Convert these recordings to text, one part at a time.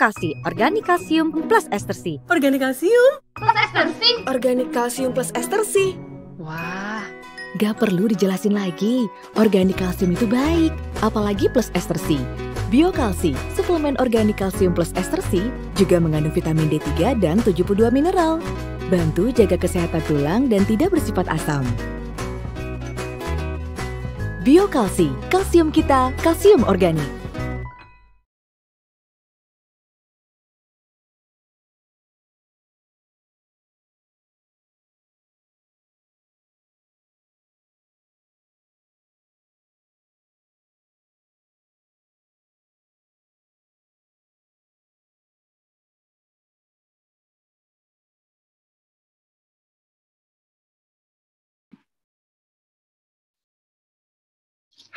lokasi kalsium plus Estersi. kalsium plus Estersi? kalsium plus Estersi. Wah, gak perlu dijelasin lagi. Organik kalsium itu baik, apalagi plus Estersi. Biokalsi, suplemen organik kalsium plus estersi, juga mengandung vitamin D3 dan 72 mineral. Bantu jaga kesehatan tulang dan tidak bersifat asam. Biokalsi, kalsium kita, kalsium organik.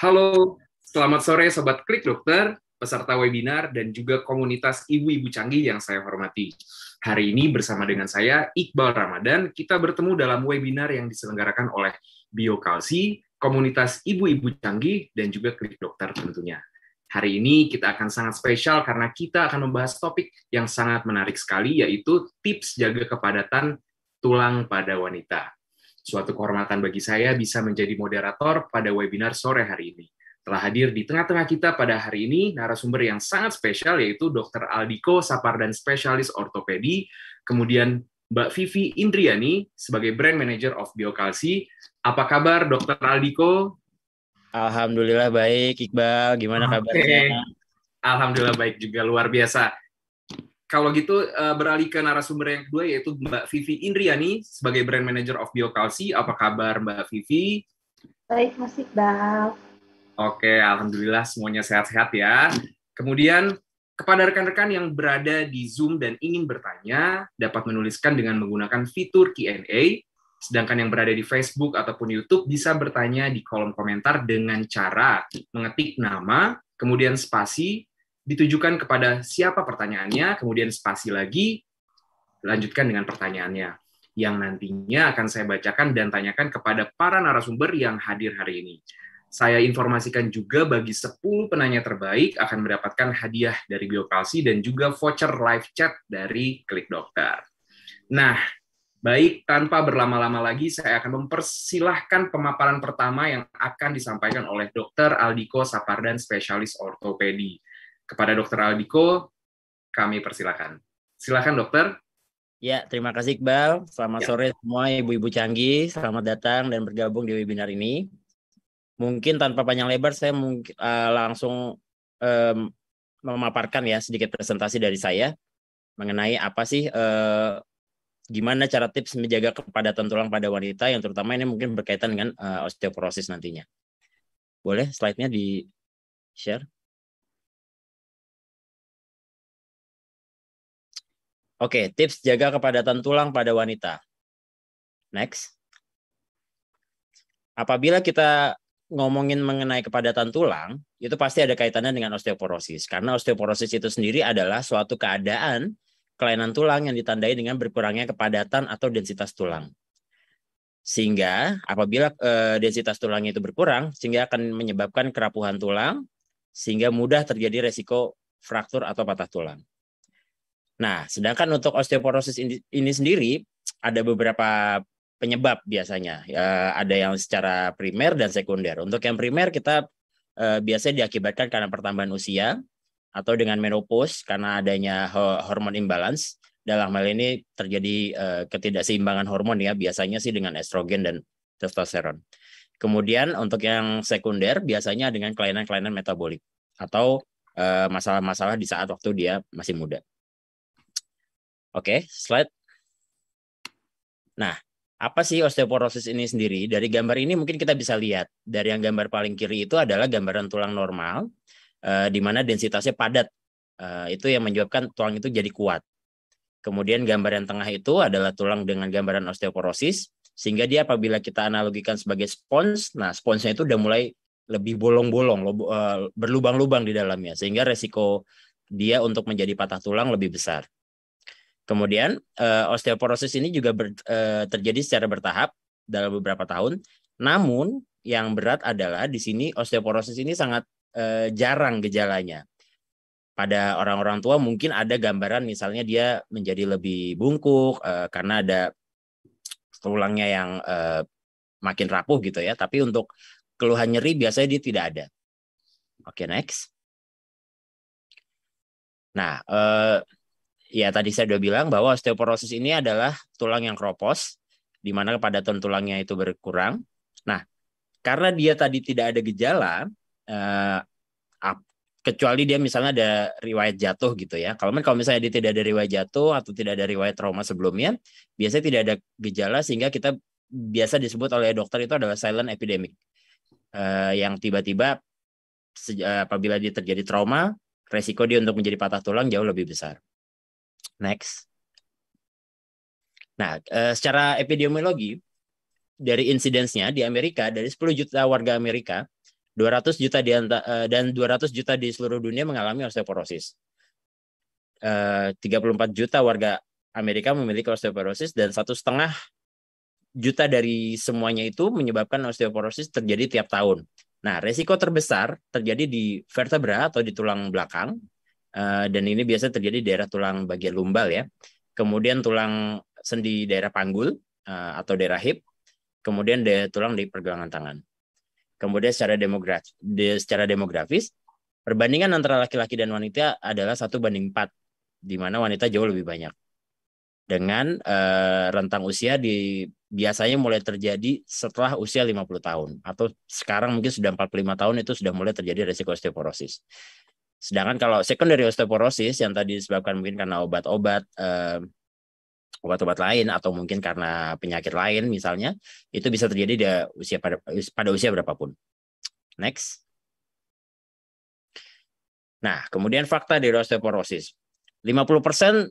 Halo, selamat sore Sobat Klik Dokter, peserta webinar, dan juga komunitas ibu-ibu canggih yang saya hormati. Hari ini bersama dengan saya, Iqbal Ramadan, kita bertemu dalam webinar yang diselenggarakan oleh Biokalsi, komunitas ibu-ibu canggih, dan juga Klik Dokter tentunya. Hari ini kita akan sangat spesial karena kita akan membahas topik yang sangat menarik sekali, yaitu tips jaga kepadatan tulang pada wanita. Suatu kehormatan bagi saya bisa menjadi moderator pada webinar sore hari ini. Telah hadir di tengah-tengah kita pada hari ini narasumber yang sangat spesial yaitu Dr. Aldiko Sapardan spesialis ortopedi, kemudian Mbak Vivi Indriani sebagai brand manager of Biokalsi. Apa kabar Dr. Aldiko? Alhamdulillah baik Iqbal, gimana okay. kabarnya? Alhamdulillah baik juga luar biasa kalau gitu eh, beralih ke narasumber yang kedua yaitu Mbak Vivi Indriani sebagai brand manager of Biokalsi. Apa kabar Mbak Vivi? Baik Mas Iqbal. Oke, alhamdulillah semuanya sehat-sehat ya. Kemudian kepada rekan-rekan yang berada di Zoom dan ingin bertanya dapat menuliskan dengan menggunakan fitur Q&A Sedangkan yang berada di Facebook ataupun YouTube bisa bertanya di kolom komentar dengan cara mengetik nama, kemudian spasi, ditujukan kepada siapa pertanyaannya, kemudian spasi lagi, lanjutkan dengan pertanyaannya yang nantinya akan saya bacakan dan tanyakan kepada para narasumber yang hadir hari ini. Saya informasikan juga bagi 10 penanya terbaik akan mendapatkan hadiah dari Biokalsi dan juga voucher live chat dari Klik Dokter. Nah, Baik, tanpa berlama-lama lagi, saya akan mempersilahkan pemaparan pertama yang akan disampaikan oleh Dokter Aldiko Sapardan, spesialis ortopedi. Kepada Dr. Aldiko, kami persilakan. Silakan dokter. Ya, terima kasih Iqbal. Selamat ya. sore semua ibu-ibu canggih. Selamat datang dan bergabung di webinar ini. Mungkin tanpa panjang lebar, saya mungkin, uh, eh, langsung um, memaparkan ya sedikit presentasi dari saya mengenai apa sih uh, gimana cara tips menjaga kepadatan tulang pada wanita yang terutama ini mungkin berkaitan dengan uh, osteoporosis nantinya. Boleh slide-nya di share? Oke, tips jaga kepadatan tulang pada wanita. Next. Apabila kita ngomongin mengenai kepadatan tulang, itu pasti ada kaitannya dengan osteoporosis. Karena osteoporosis itu sendiri adalah suatu keadaan kelainan tulang yang ditandai dengan berkurangnya kepadatan atau densitas tulang. Sehingga apabila e, densitas tulangnya itu berkurang, sehingga akan menyebabkan kerapuhan tulang, sehingga mudah terjadi resiko fraktur atau patah tulang. Nah, sedangkan untuk osteoporosis ini, ini sendiri ada beberapa penyebab biasanya. Ya, ada yang secara primer dan sekunder. Untuk yang primer kita eh, biasanya diakibatkan karena pertambahan usia atau dengan menopause karena adanya hormon imbalance. Dalam hal ini terjadi eh, ketidakseimbangan hormon ya, biasanya sih dengan estrogen dan testosteron. Kemudian untuk yang sekunder biasanya dengan kelainan-kelainan metabolik atau masalah eh, -masalah di saat waktu dia masih muda. Oke, okay, slide. Nah, apa sih osteoporosis ini sendiri? Dari gambar ini mungkin kita bisa lihat. Dari yang gambar paling kiri itu adalah gambaran tulang normal, eh, di mana densitasnya padat. Eh, itu yang menyebabkan tulang itu jadi kuat. Kemudian gambar yang tengah itu adalah tulang dengan gambaran osteoporosis, sehingga dia apabila kita analogikan sebagai spons, nah sponsnya itu udah mulai lebih bolong-bolong, eh, berlubang-lubang di dalamnya, sehingga resiko dia untuk menjadi patah tulang lebih besar. Kemudian uh, osteoporosis ini juga ber, uh, terjadi secara bertahap dalam beberapa tahun. Namun yang berat adalah di sini osteoporosis ini sangat uh, jarang gejalanya. Pada orang-orang tua mungkin ada gambaran misalnya dia menjadi lebih bungkuk uh, karena ada tulangnya yang uh, makin rapuh gitu ya. Tapi untuk keluhan nyeri biasanya dia tidak ada. Oke, okay, next. Nah, ya tadi saya sudah bilang bahwa osteoporosis ini adalah tulang yang kropos, di mana kepadatan tulangnya itu berkurang. Nah, karena dia tadi tidak ada gejala, eh, kecuali dia misalnya ada riwayat jatuh gitu ya. Kalau kalau misalnya dia tidak ada riwayat jatuh atau tidak ada riwayat trauma sebelumnya, biasanya tidak ada gejala sehingga kita biasa disebut oleh dokter itu adalah silent epidemic. Eh, yang tiba-tiba eh, apabila dia terjadi trauma, resiko dia untuk menjadi patah tulang jauh lebih besar. Next. Nah, eh, secara epidemiologi dari insidensnya di Amerika dari 10 juta warga Amerika 200 juta di anta, eh, dan 200 juta di seluruh dunia mengalami osteoporosis. 34 eh, juta warga Amerika memiliki osteoporosis dan satu setengah juta dari semuanya itu menyebabkan osteoporosis terjadi tiap tahun. Nah, resiko terbesar terjadi di vertebra atau di tulang belakang, Eh, dan ini biasa terjadi di daerah tulang bagian lumbal ya. Kemudian tulang sendi daerah panggul eh, atau daerah hip, kemudian daerah tulang di pergelangan tangan. Kemudian secara demografis, secara demografis perbandingan antara laki-laki dan wanita adalah satu banding 4 di mana wanita jauh lebih banyak. Dengan eh, rentang usia di biasanya mulai terjadi setelah usia 50 tahun atau sekarang mungkin sudah 45 tahun itu sudah mulai terjadi resiko osteoporosis. Sedangkan kalau secondary osteoporosis yang tadi disebabkan mungkin karena obat-obat eh, obat-obat lain atau mungkin karena penyakit lain misalnya, itu bisa terjadi di usia pada, pada usia berapapun. Next. Nah, kemudian fakta dari osteoporosis. 50%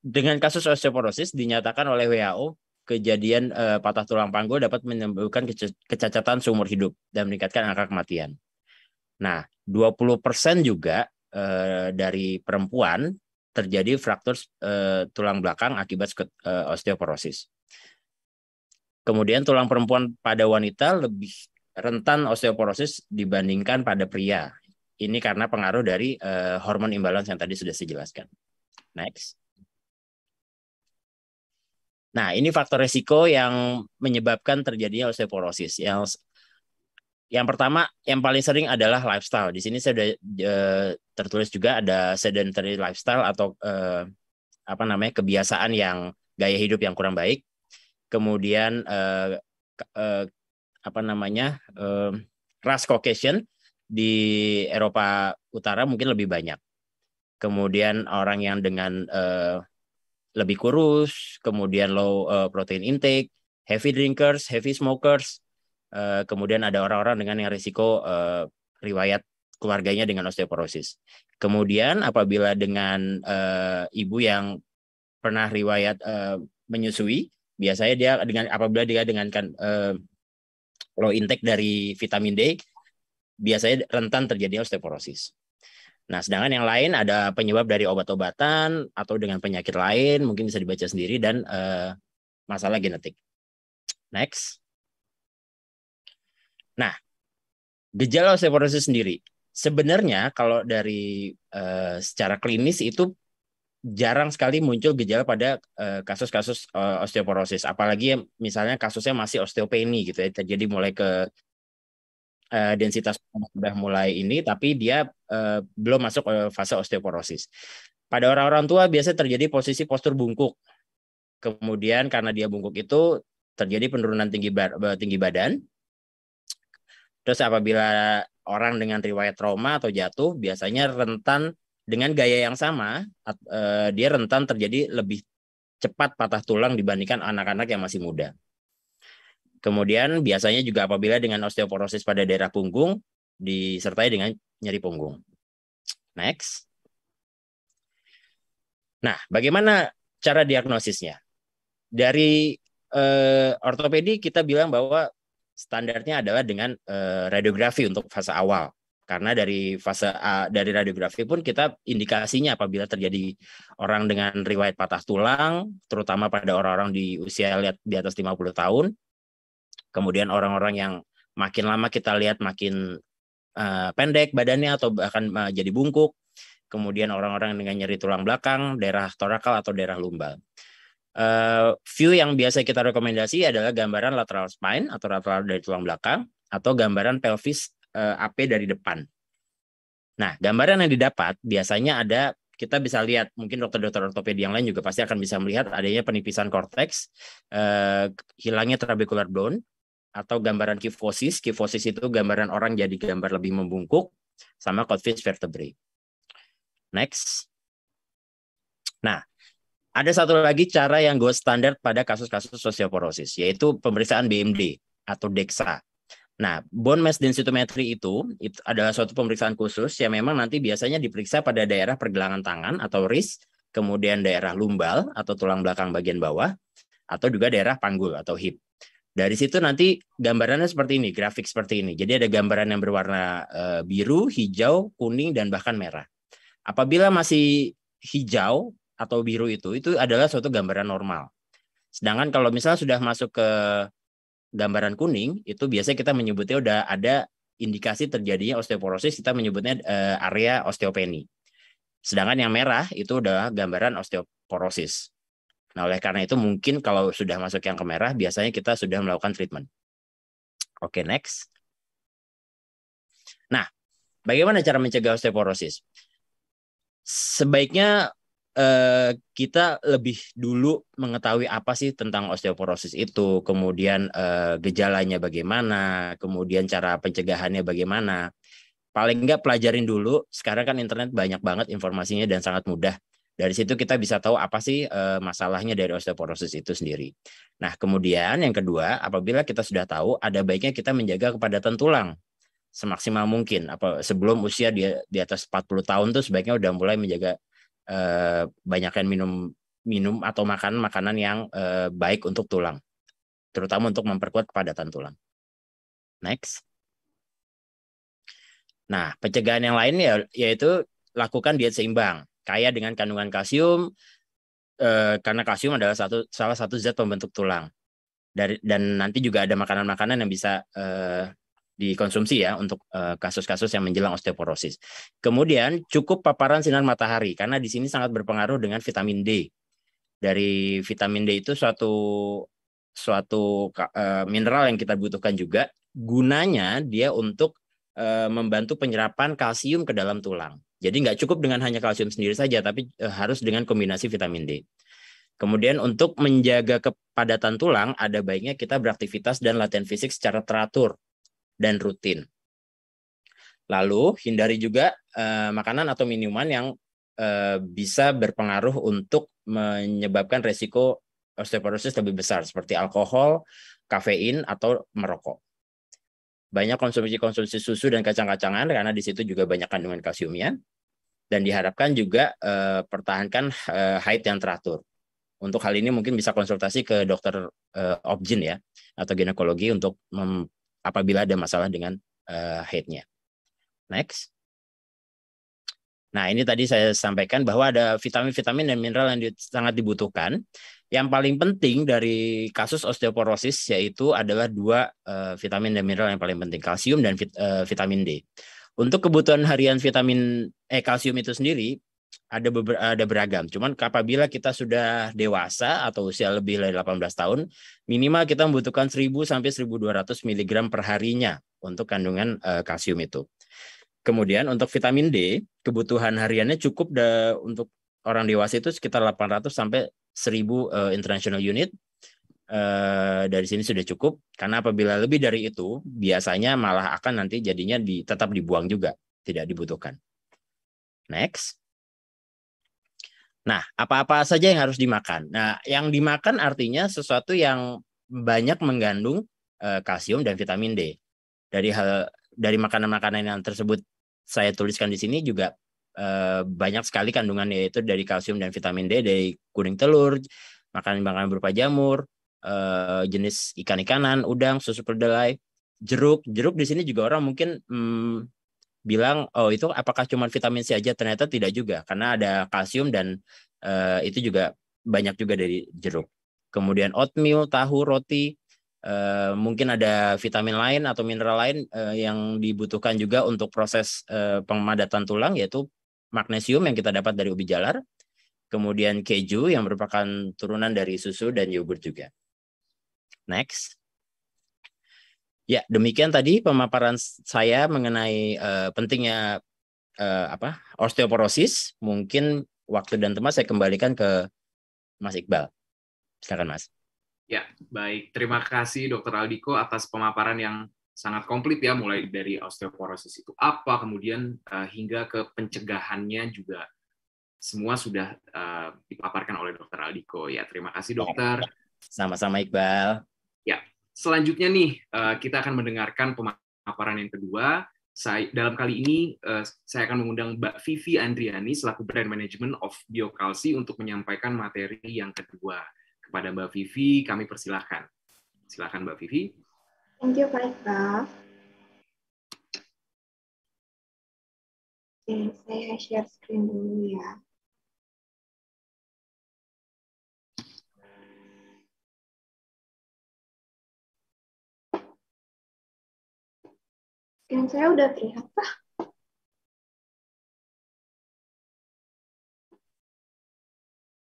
dengan kasus osteoporosis dinyatakan oleh WHO kejadian eh, patah tulang panggul dapat menyebabkan kecacatan seumur hidup dan meningkatkan angka kematian. Nah, 20% juga eh, dari perempuan terjadi fraktur eh, tulang belakang akibat eh, osteoporosis. Kemudian tulang perempuan pada wanita lebih rentan osteoporosis dibandingkan pada pria. Ini karena pengaruh dari uh, hormon imbalance yang tadi sudah saya jelaskan. Next. Nah, ini faktor resiko yang menyebabkan terjadinya osteoporosis. Yang yang pertama yang paling sering adalah lifestyle. Di sini saya sudah uh, eh, tertulis juga ada sedentary lifestyle atau uh, apa namanya kebiasaan yang gaya hidup yang kurang baik. Kemudian uh, uh, apa namanya uh, ras Caucasian di Eropa Utara mungkin lebih banyak. Kemudian orang yang dengan uh, lebih kurus, kemudian low uh, protein intake, heavy drinkers, heavy smokers, Eh, kemudian ada orang-orang dengan yang risiko uh, riwayat keluarganya dengan osteoporosis. Kemudian apabila dengan uh, ibu yang pernah riwayat uh, menyusui, biasanya dia dengan apabila dia dengan kan uh, low intake dari vitamin D, biasanya rentan terjadi osteoporosis. Nah, sedangkan yang lain ada penyebab dari obat-obatan atau dengan penyakit lain, mungkin bisa dibaca sendiri dan uh, masalah genetik. Next. Nah, gejala osteoporosis sendiri sebenarnya kalau dari uh, secara klinis itu jarang sekali muncul gejala pada eh, kasus-kasus uh, uh, osteoporosis apalagi misalnya kasusnya masih osteopeni gitu ya terjadi mulai ke uh, densitas sudah mulai ini tapi dia uh, belum masuk fase osteoporosis pada orang-orang tua biasanya terjadi posisi postur bungkuk kemudian karena dia bungkuk itu terjadi penurunan tinggi tinggi badan Terus apabila orang dengan riwayat trauma atau jatuh biasanya rentan dengan gaya yang sama eh, dia rentan terjadi lebih cepat patah tulang dibandingkan anak-anak yang masih muda. Kemudian biasanya juga apabila dengan osteoporosis pada daerah punggung disertai dengan nyeri punggung. Next. Nah, bagaimana cara diagnosisnya? Dari eh, ortopedi kita bilang bahwa standarnya adalah dengan uh, radiografi untuk fase awal karena dari fase A, dari radiografi pun kita indikasinya apabila terjadi orang dengan riwayat patah tulang terutama pada orang-orang di usia lihat di atas 50 tahun kemudian orang-orang yang makin lama kita lihat makin uh, pendek badannya atau bahkan uh, jadi bungkuk kemudian orang-orang dengan nyeri tulang belakang daerah torakal atau daerah lumbal Uh, view yang biasa kita rekomendasi adalah gambaran lateral spine atau lateral dari tulang belakang atau gambaran pelvis uh, eh, AP dari depan. Nah, gambaran yang didapat biasanya ada kita bisa lihat mungkin dokter-dokter ortopedi yang lain juga pasti akan bisa melihat adanya penipisan korteks, eh, hilangnya trabecular bone atau gambaran kifosis. Kifosis itu gambaran orang jadi gambar lebih membungkuk sama codfish vertebrae. Next. Nah, ada satu lagi cara yang gue standar pada kasus-kasus sosioporosis, yaitu pemeriksaan BMD atau DEXA. Nah, bone mass densitometry itu, itu adalah suatu pemeriksaan khusus yang memang nanti biasanya diperiksa pada daerah pergelangan tangan atau wrist, kemudian daerah lumbal atau tulang belakang bagian bawah, atau juga daerah panggul atau hip. Dari situ nanti gambarannya seperti ini, grafik seperti ini. Jadi ada gambaran yang berwarna e, biru, hijau, kuning, dan bahkan merah. Apabila masih hijau, atau biru itu itu adalah suatu gambaran normal. Sedangkan kalau misalnya sudah masuk ke gambaran kuning itu biasanya kita menyebutnya udah ada indikasi terjadinya osteoporosis kita menyebutnya uh, area osteopeni. Sedangkan yang merah itu udah gambaran osteoporosis. Nah, oleh karena itu mungkin kalau sudah masuk yang ke merah biasanya kita sudah melakukan treatment. Oke, okay, next. Nah, bagaimana cara mencegah osteoporosis? Sebaiknya Eh, kita lebih dulu mengetahui apa sih tentang osteoporosis itu, kemudian uh, gejalanya bagaimana, kemudian cara pencegahannya bagaimana. Paling enggak pelajarin dulu, sekarang kan internet banyak banget informasinya dan sangat mudah. Dari situ kita bisa tahu apa sih e, masalahnya dari osteoporosis itu sendiri. Nah, kemudian yang kedua, apabila kita sudah tahu, ada baiknya kita menjaga kepadatan tulang semaksimal mungkin. Apa sebelum usia di, di atas 40 tahun tuh sebaiknya udah mulai menjaga Eh, banyakkan minum minum atau makan makanan yang uh, baik untuk tulang, terutama untuk memperkuat kepadatan tulang. Next. Nah, pencegahan yang lain ya yaitu lakukan diet seimbang, kaya dengan kandungan kalsium eh, karena kalsium adalah satu salah satu zat pembentuk tulang. Dari dan nanti juga ada makanan-makanan yang bisa eh, dikonsumsi ya untuk eh, kasus-kasus uh, yang menjelang osteoporosis. Kemudian cukup paparan sinar matahari karena di sini sangat berpengaruh dengan vitamin D. Dari vitamin D itu suatu suatu uh, mineral yang kita butuhkan juga. Gunanya dia untuk uh, membantu penyerapan kalsium ke dalam tulang. Jadi nggak cukup dengan hanya kalsium sendiri saja, tapi harus dengan kombinasi vitamin D. Kemudian untuk menjaga kepadatan tulang, ada baiknya kita beraktivitas dan latihan fisik secara teratur dan rutin. Lalu hindari juga eh, makanan atau minuman yang eh, bisa berpengaruh untuk menyebabkan resiko osteoporosis lebih besar seperti alkohol, kafein atau merokok. Banyak konsumsi-konsumsi susu dan kacang-kacangan karena di situ juga banyak kandungan kalsiumnya. Dan diharapkan juga eh, pertahankan eh, haid yang teratur. Untuk hal ini mungkin bisa konsultasi ke dokter eh, obgyn ya atau ginekologi untuk mem apabila ada masalah dengan uh, headnya. Next. Nah, ini tadi saya sampaikan bahwa ada vitamin-vitamin dan mineral yang di, sangat dibutuhkan. Yang paling penting dari kasus osteoporosis yaitu adalah dua uh, vitamin dan mineral yang paling penting, kalsium dan vit, uh, vitamin D. Untuk kebutuhan harian vitamin eh kalsium itu sendiri ada beber, ada beragam. Cuman apabila kita sudah dewasa atau usia lebih dari 18 tahun, minimal kita membutuhkan 1000 sampai 1200 mg per harinya untuk kandungan uh, kalsium itu. Kemudian untuk vitamin D, kebutuhan hariannya cukup da, untuk orang dewasa itu sekitar 800 sampai 1000 uh, eh, international unit. Uh, dari sini sudah cukup karena apabila lebih dari itu biasanya malah akan nanti jadinya di, tetap dibuang juga, tidak dibutuhkan. Next. Nah, apa-apa saja yang harus dimakan. Nah, yang dimakan artinya sesuatu yang banyak mengandung e, kalsium dan vitamin D. Dari hal dari makanan-makanan yang tersebut saya tuliskan di sini juga e, banyak sekali kandungan yaitu dari kalsium dan vitamin D dari kuning telur, makanan-makanan berupa jamur, e, jenis ikan-ikanan, udang, susu kedelai, jeruk. Jeruk di sini juga orang mungkin hmm, bilang oh itu apakah cuma vitamin C aja ternyata tidak juga karena ada kalsium dan uh, itu juga banyak juga dari jeruk kemudian oatmeal tahu roti uh, mungkin ada vitamin lain atau mineral lain uh, yang dibutuhkan juga untuk proses uh, pemadatan tulang yaitu magnesium yang kita dapat dari ubi jalar kemudian keju yang merupakan turunan dari susu dan yogurt juga next Ya, demikian tadi pemaparan saya mengenai uh, pentingnya uh, apa osteoporosis. Mungkin waktu dan tempat saya kembalikan ke Mas Iqbal. Silakan Mas. Ya, baik. Terima kasih Dr. Aldiko atas pemaparan yang sangat komplit ya, mulai dari osteoporosis itu apa, kemudian uh, hingga ke pencegahannya juga semua sudah uh, dipaparkan oleh Dr. Aldiko. Ya, terima kasih dokter. Sama-sama Iqbal. Ya, selanjutnya nih eh, kita akan mendengarkan pemaparan yang kedua. Saya, dalam kali ini eh, saya akan mengundang Mbak Vivi Andriani selaku Brand Management of Biokalsi untuk menyampaikan materi yang kedua. Kepada Mbak Vivi kami persilahkan. Silakan Mbak Vivi. Thank you Pak Iqbal. Oke, saya share screen dulu ya. Screen saya udah terlihat kelihatan.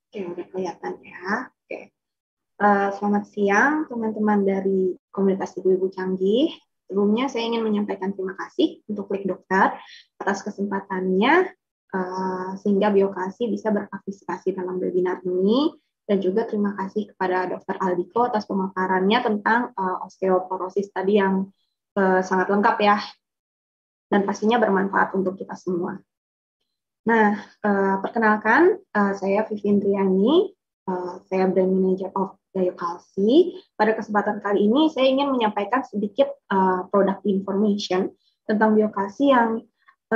Oke, udah kelihatan ya. Oke. Uh, selamat siang teman-teman dari komunitas ibu-ibu canggih. Sebelumnya saya ingin menyampaikan terima kasih untuk Klik Dokter atas kesempatannya Uh, sehingga biokasi bisa berpartisipasi dalam webinar ini dan juga terima kasih kepada Dr. Aldiko atas pemaparannya tentang uh, osteoporosis tadi yang Eh, sangat lengkap ya, dan pastinya bermanfaat untuk kita semua. Nah, uh, perkenalkan uh, saya Vivin Triani, uh, saya brand manager of Dayokalsi. Pada kesempatan kali ini saya ingin menyampaikan sedikit uh, produk information tentang biokalsi yang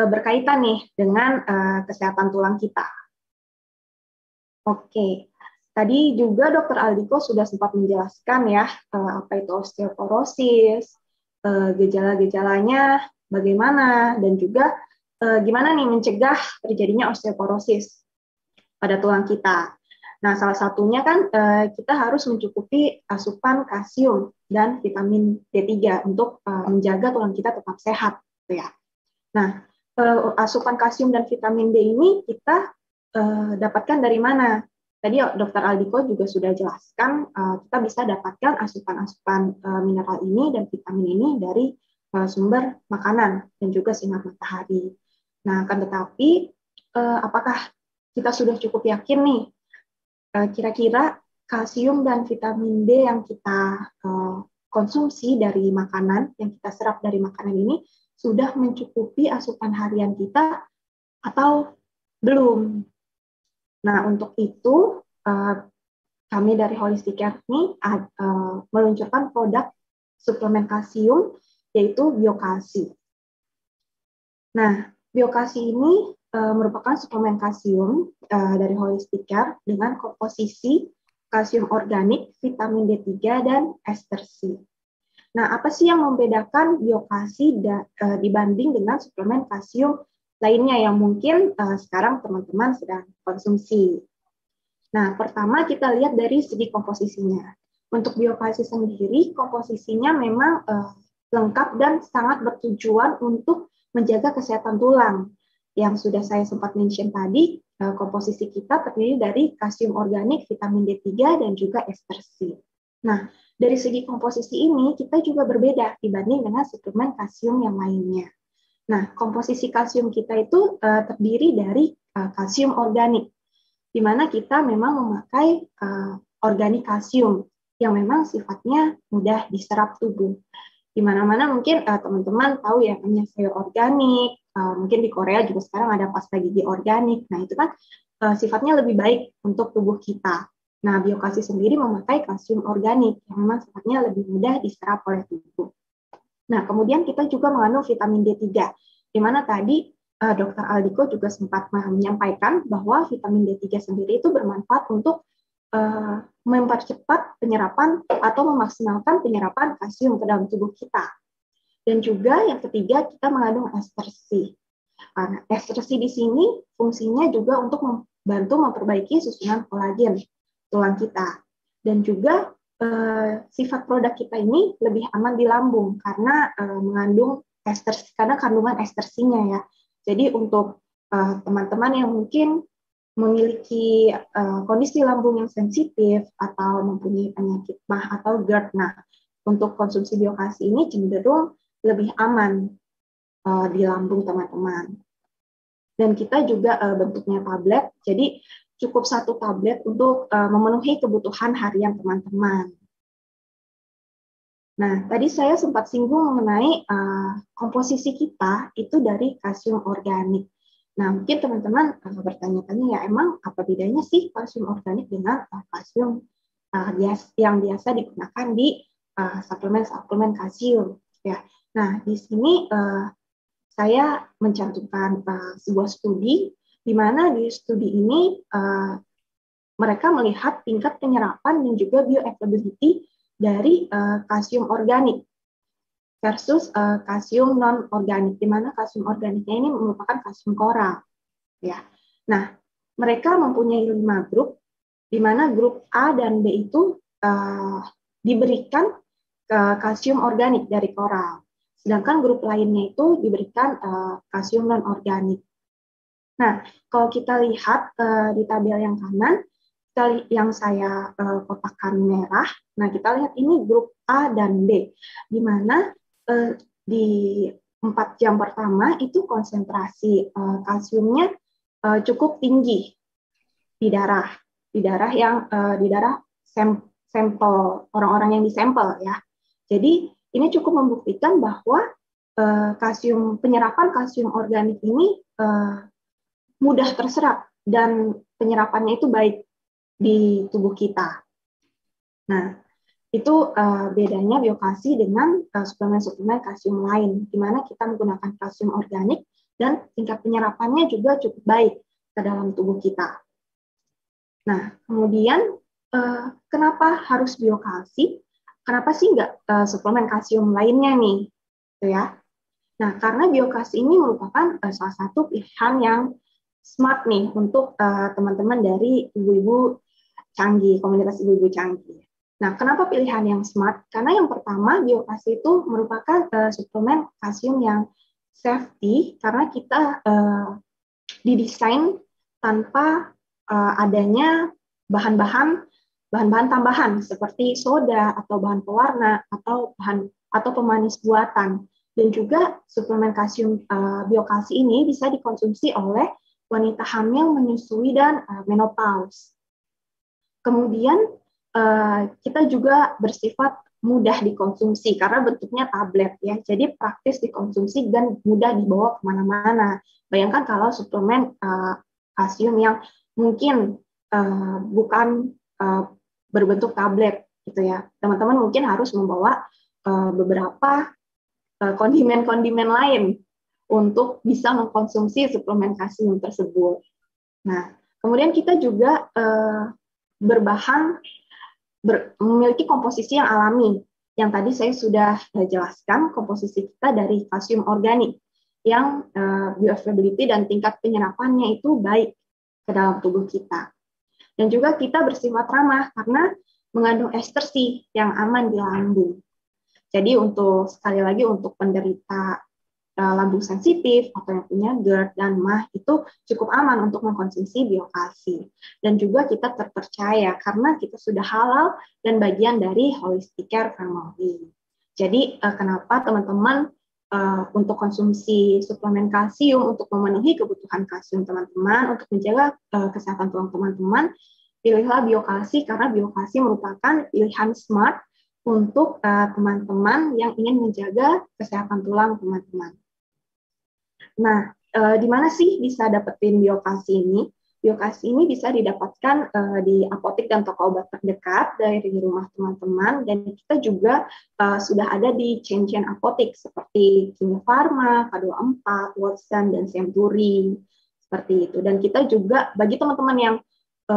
uh, berkaitan nih dengan uh, kesehatan tulang kita. Oke. Okay. Tadi juga Dr. Aldiko sudah sempat menjelaskan ya apa itu osteoporosis, uh, gejala-gejalanya bagaimana dan juga uh, gimana nih mencegah terjadinya osteoporosis pada tulang kita. Nah, salah satunya kan uh, kita harus mencukupi asupan kalsium dan vitamin D3 untuk uh, menjaga tulang kita tetap sehat, gitu ya. Nah, uh, asupan kalsium dan vitamin D ini kita uh, dapatkan dari mana? Tadi Dokter Aldiko juga sudah jelaskan eh, kita bisa dapatkan asupan-asupan eh, mineral ini dan vitamin ini dari eh, sumber makanan dan juga sinar matahari. Nah, akan tetapi apakah kita sudah cukup yakin nih kira-kira kalsium dan vitamin D yang kita konsumsi dari makanan yang kita serap dari makanan ini sudah mencukupi asupan harian kita atau belum Nah, untuk itu eh, kami dari Holistic Care ini eh, meluncurkan produk suplemen kalsium yaitu biokasi. Nah, biokasi ini eh, merupakan suplemen kalsium dari Holistic Care dengan komposisi kalsium organik, vitamin D3 dan ester C. Nah, apa sih yang membedakan biokasi dibanding dengan suplemen kalsium lainnya yang mungkin uh, sekarang teman-teman sedang konsumsi. Nah, pertama kita lihat dari segi komposisinya. Untuk biokasi sendiri, komposisinya memang uh, lengkap dan sangat bertujuan untuk menjaga kesehatan tulang. Yang sudah saya sempat mention tadi, uh, komposisi kita terdiri dari kalsium organik, vitamin D3, dan juga ester C. Nah, dari segi komposisi ini, kita juga berbeda dibanding dengan suplemen kalsium yang lainnya. Nah, komposisi kalsium kita itu uh, terdiri dari uh, kalsium organik, di mana kita memang memakai uh, organik kalsium yang memang sifatnya mudah diserap tubuh. Di mana-mana mungkin uh, teman-teman tahu ya namanya sayur organik, uh, mungkin di Korea juga sekarang ada pasta gigi organik. Nah, itu kan uh, sifatnya lebih baik untuk tubuh kita. Nah, biokasi sendiri memakai kalsium organik yang memang sifatnya lebih mudah diserap oleh tubuh. Nah, kemudian kita juga mengandung vitamin D3, di mana tadi uh, eh, Dr. Aldiko juga sempat menyampaikan bahwa vitamin D3 sendiri itu bermanfaat untuk uh, mempercepat penyerapan atau memaksimalkan penyerapan kalsium ke dalam tubuh kita. Dan juga yang ketiga, kita mengandung ester C. Nah, ester di sini fungsinya juga untuk membantu memperbaiki susunan kolagen tulang kita. Dan juga uh, sifat produk kita ini lebih aman di lambung karena uh, mengandung ester karena kandungan estersinya ya. Jadi untuk eh, teman-teman uh, yang mungkin memiliki uh, kondisi lambung yang sensitif atau mempunyai penyakit mah atau GERD. Nah, untuk konsumsi biokasi ini cenderung lebih aman uh, di lambung teman-teman. Dan kita juga uh, bentuknya tablet, jadi cukup satu tablet untuk uh, memenuhi kebutuhan harian teman-teman. Nah, tadi saya sempat singgung mengenai uh, komposisi kita itu dari kalsium organik. Nah, mungkin teman-teman uh, bertanya-tanya ya emang apa bedanya sih kalsium organik dengan uh, kalsium uh, yang biasa digunakan di uh, suplemen-suplemen kalsium ya. Nah, di sini uh, saya mencantumkan uh, sebuah studi di mana di studi ini uh, mereka melihat tingkat penyerapan dan juga bioavailability dari uh, kalsium organik versus uh, kalsium non organik di mana kalsium organiknya ini merupakan kalsium koral ya nah mereka mempunyai lima grup di mana grup A dan B itu uh, diberikan uh, kalsium organik dari koral sedangkan grup lainnya itu diberikan uh, kalsium non organik Nah, kalau kita lihat uh, di tabel yang kanan, yang saya uh, eh, kotakkan merah, nah kita lihat ini grup A dan B, di mana uh, di empat jam pertama itu konsentrasi uh, kalsiumnya uh, cukup tinggi di darah, di darah yang uh, di darah sem sampel orang-orang yang disampel ya. Jadi ini cukup membuktikan bahwa uh, kalsium penyerapan kalsium organik ini uh, mudah terserap dan penyerapannya itu baik di tubuh kita. Nah, itu uh, bedanya biokasi dengan uh, suplemen-suplemen kalsium lain, di mana kita menggunakan kalsium organik dan tingkat penyerapannya juga cukup baik ke dalam tubuh kita. Nah, kemudian uh, kenapa harus biokalsi? Kenapa sih nggak uh, suplemen kalsium lainnya nih, gitu ya? Nah, karena biokalsi ini merupakan uh, salah satu pilihan yang smart nih untuk teman eh, teman-teman dari ibu-ibu canggih, komunitas ibu-ibu canggih. Nah, kenapa pilihan yang smart? Karena yang pertama, biokasi itu merupakan uh, suplemen kalsium yang safety karena kita uh, didesain tanpa uh, adanya bahan-bahan bahan-bahan tambahan seperti soda atau bahan pewarna atau bahan atau pemanis buatan dan juga suplemen kalsium uh, biokalsi ini bisa dikonsumsi oleh wanita hamil, menyusui, dan uh, menopause. Kemudian uh, kita juga bersifat mudah dikonsumsi karena bentuknya tablet ya, jadi praktis dikonsumsi dan mudah dibawa kemana-mana. Bayangkan kalau suplemen uh, kalsium yang mungkin uh, bukan uh, berbentuk tablet gitu ya, teman-teman mungkin harus membawa uh, beberapa kondimen-kondimen uh, lain untuk bisa mengkonsumsi suplemen kalsium tersebut. Nah, kemudian kita juga eh, berbahan ber, memiliki komposisi yang alami. Yang tadi saya sudah eh, jelaskan komposisi kita dari kalsium organik yang eh, bioavailability dan tingkat penyerapannya itu baik ke dalam tubuh kita. Dan juga kita bersifat ramah karena mengandung ester sih yang aman di lambung. Jadi untuk sekali lagi untuk penderita Eh, lambung sensitif atau yang punya GERD dan mah itu cukup aman untuk mengkonsumsi biokasi. Dan juga kita terpercaya karena kita sudah halal dan bagian dari holistic care family. Jadi uh, kenapa teman-teman uh, untuk konsumsi suplemen kalsium untuk memenuhi kebutuhan kalsium teman-teman untuk menjaga uh, kesehatan tulang teman-teman pilihlah biokasi karena biokasi merupakan pilihan smart untuk teman-teman uh, teman -teman yang ingin menjaga kesehatan tulang teman-teman. Nah, e, di mana sih bisa dapetin biokasi ini? Biokasi ini bisa didapatkan e, di apotek dan toko obat terdekat dari rumah teman-teman dan kita juga e, sudah ada di chain-chain apotek seperti Kimia Pharma, k Empat, Watson dan Sempuri seperti itu. Dan kita juga bagi teman-teman yang e,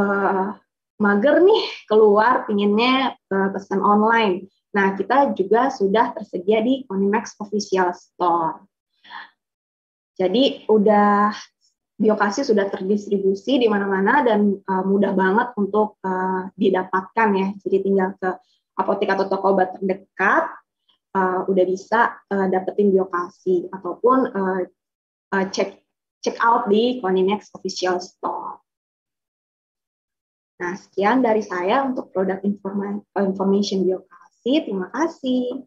mager nih keluar pinginnya e, pesan online. Nah, kita juga sudah tersedia di Konimax Official Store jadi udah biokasi sudah terdistribusi di mana-mana dan uh, mudah banget untuk uh, didapatkan ya. Jadi tinggal ke apotek atau toko obat terdekat uh, udah bisa uh, dapetin biokasi ataupun uh, uh, cek check out di Koninex official store. Nah, sekian dari saya untuk produk informa information biokasi. Terima kasih.